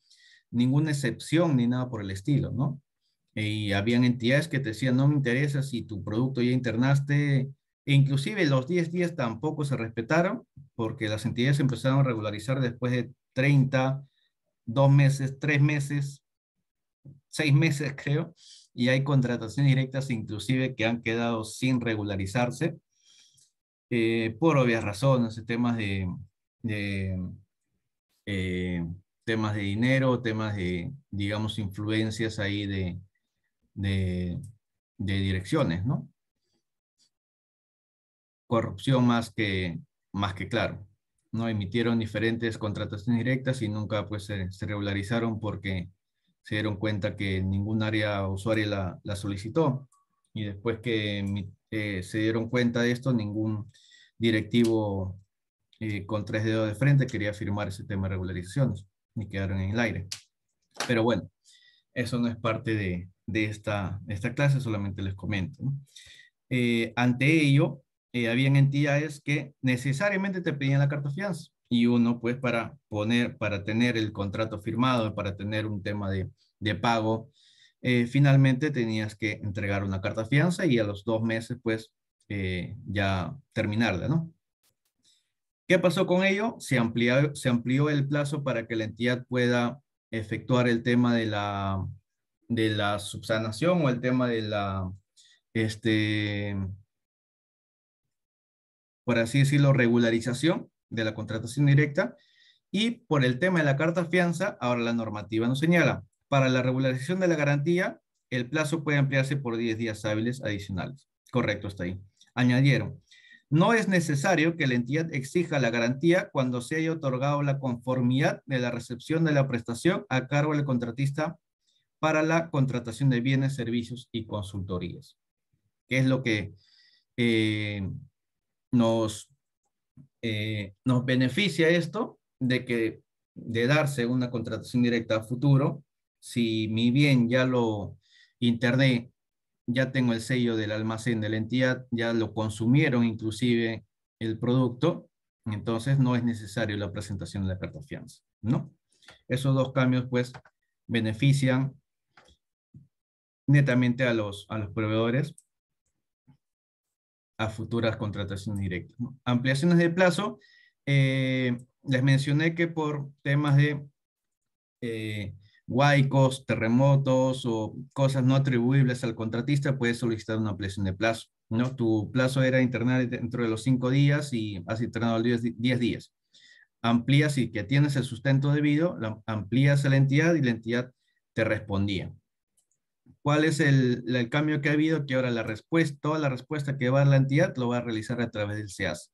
ninguna excepción ni nada por el estilo, ¿no? Y habían entidades que te decían, no me interesa si tu producto ya internaste, e inclusive los 10 días tampoco se respetaron, porque las entidades empezaron a regularizar después de 30, dos meses, tres meses, seis meses creo, y hay contrataciones directas inclusive que han quedado sin regularizarse eh, por obvias razones, eh, temas de, eh, temas de dinero, temas de, digamos, influencias ahí de, de, de direcciones, ¿no? Corrupción más que, más que claro. ¿no? emitieron diferentes contrataciones directas y nunca pues, se, regularizaron porque se dieron cuenta que ningún área usuaria la, solicitó. Y después que eh, se dieron cuenta de esto, ningún directivo eh, con tres dedos de frente quería firmar ese tema de regularizaciones ni quedaron en el aire. Pero bueno, eso no es parte de, esta, esta clase, solamente les comento. Eh, ante ello, eh, habían entidades que necesariamente te pedían la carta fianza y uno pues para poner, para tener el contrato firmado, para tener un tema de, de pago, eh, finalmente tenías que entregar una carta fianza y a los dos meses pues eh, ya terminarla, ¿no? ¿Qué pasó con ello? Se, amplió, se amplió el plazo para que la entidad pueda efectuar el tema de la, de la subsanación o el tema de la, este, por así decirlo, regularización de la contratación directa. Y por el tema de la carta fianza, ahora la normativa nos señala, para la regularización de la garantía, el plazo puede ampliarse por 10 días hábiles adicionales. Correcto, está ahí. Añadieron, no es necesario que la entidad exija la garantía cuando se haya otorgado la conformidad de la recepción de la prestación a cargo del contratista para la contratación de bienes, servicios y consultorías. ¿Qué es lo que eh, nos, eh, nos beneficia esto de que de darse una contratación directa a futuro, si mi bien ya lo interné, ya tengo el sello del almacén de la entidad, ya lo consumieron inclusive el producto, entonces no es necesario la presentación de la carta fianza, ¿no? Esos dos cambios pues benefician netamente a los, a los proveedores a futuras contrataciones directas. Ampliaciones de plazo, eh, les mencioné que por temas de eh, terremotos o cosas no atribuibles al contratista, puedes solicitar una ampliación de plazo. ¿no? Tu plazo era internar dentro de los cinco días y has internado 10 días. Amplías y que tienes el sustento debido, amplías a la entidad y la entidad te respondía cuál es el, cambio que ha habido, que ahora la respuesta, toda la respuesta que va a la entidad lo va a realizar a través del SEAS.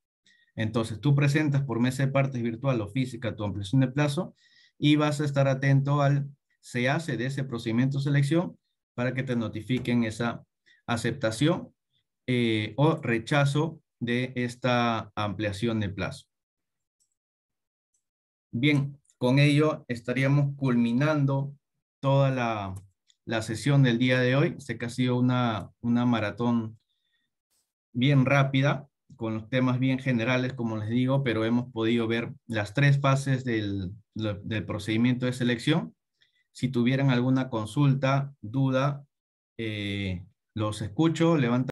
Entonces, tú presentas por mesa de partes virtual o física tu ampliación de plazo y vas a estar atento al SEAS de ese procedimiento de selección para que te notifiquen esa aceptación eh, o rechazo de esta ampliación de plazo. Bien, con ello estaríamos culminando toda la, la sesión del día de hoy. Sé que ha sido una, una maratón bien rápida, con los temas bien generales, como les digo, pero hemos podido ver las tres fases del, procedimiento de selección. Si tuvieran alguna consulta, duda, eh, los escucho, levantan.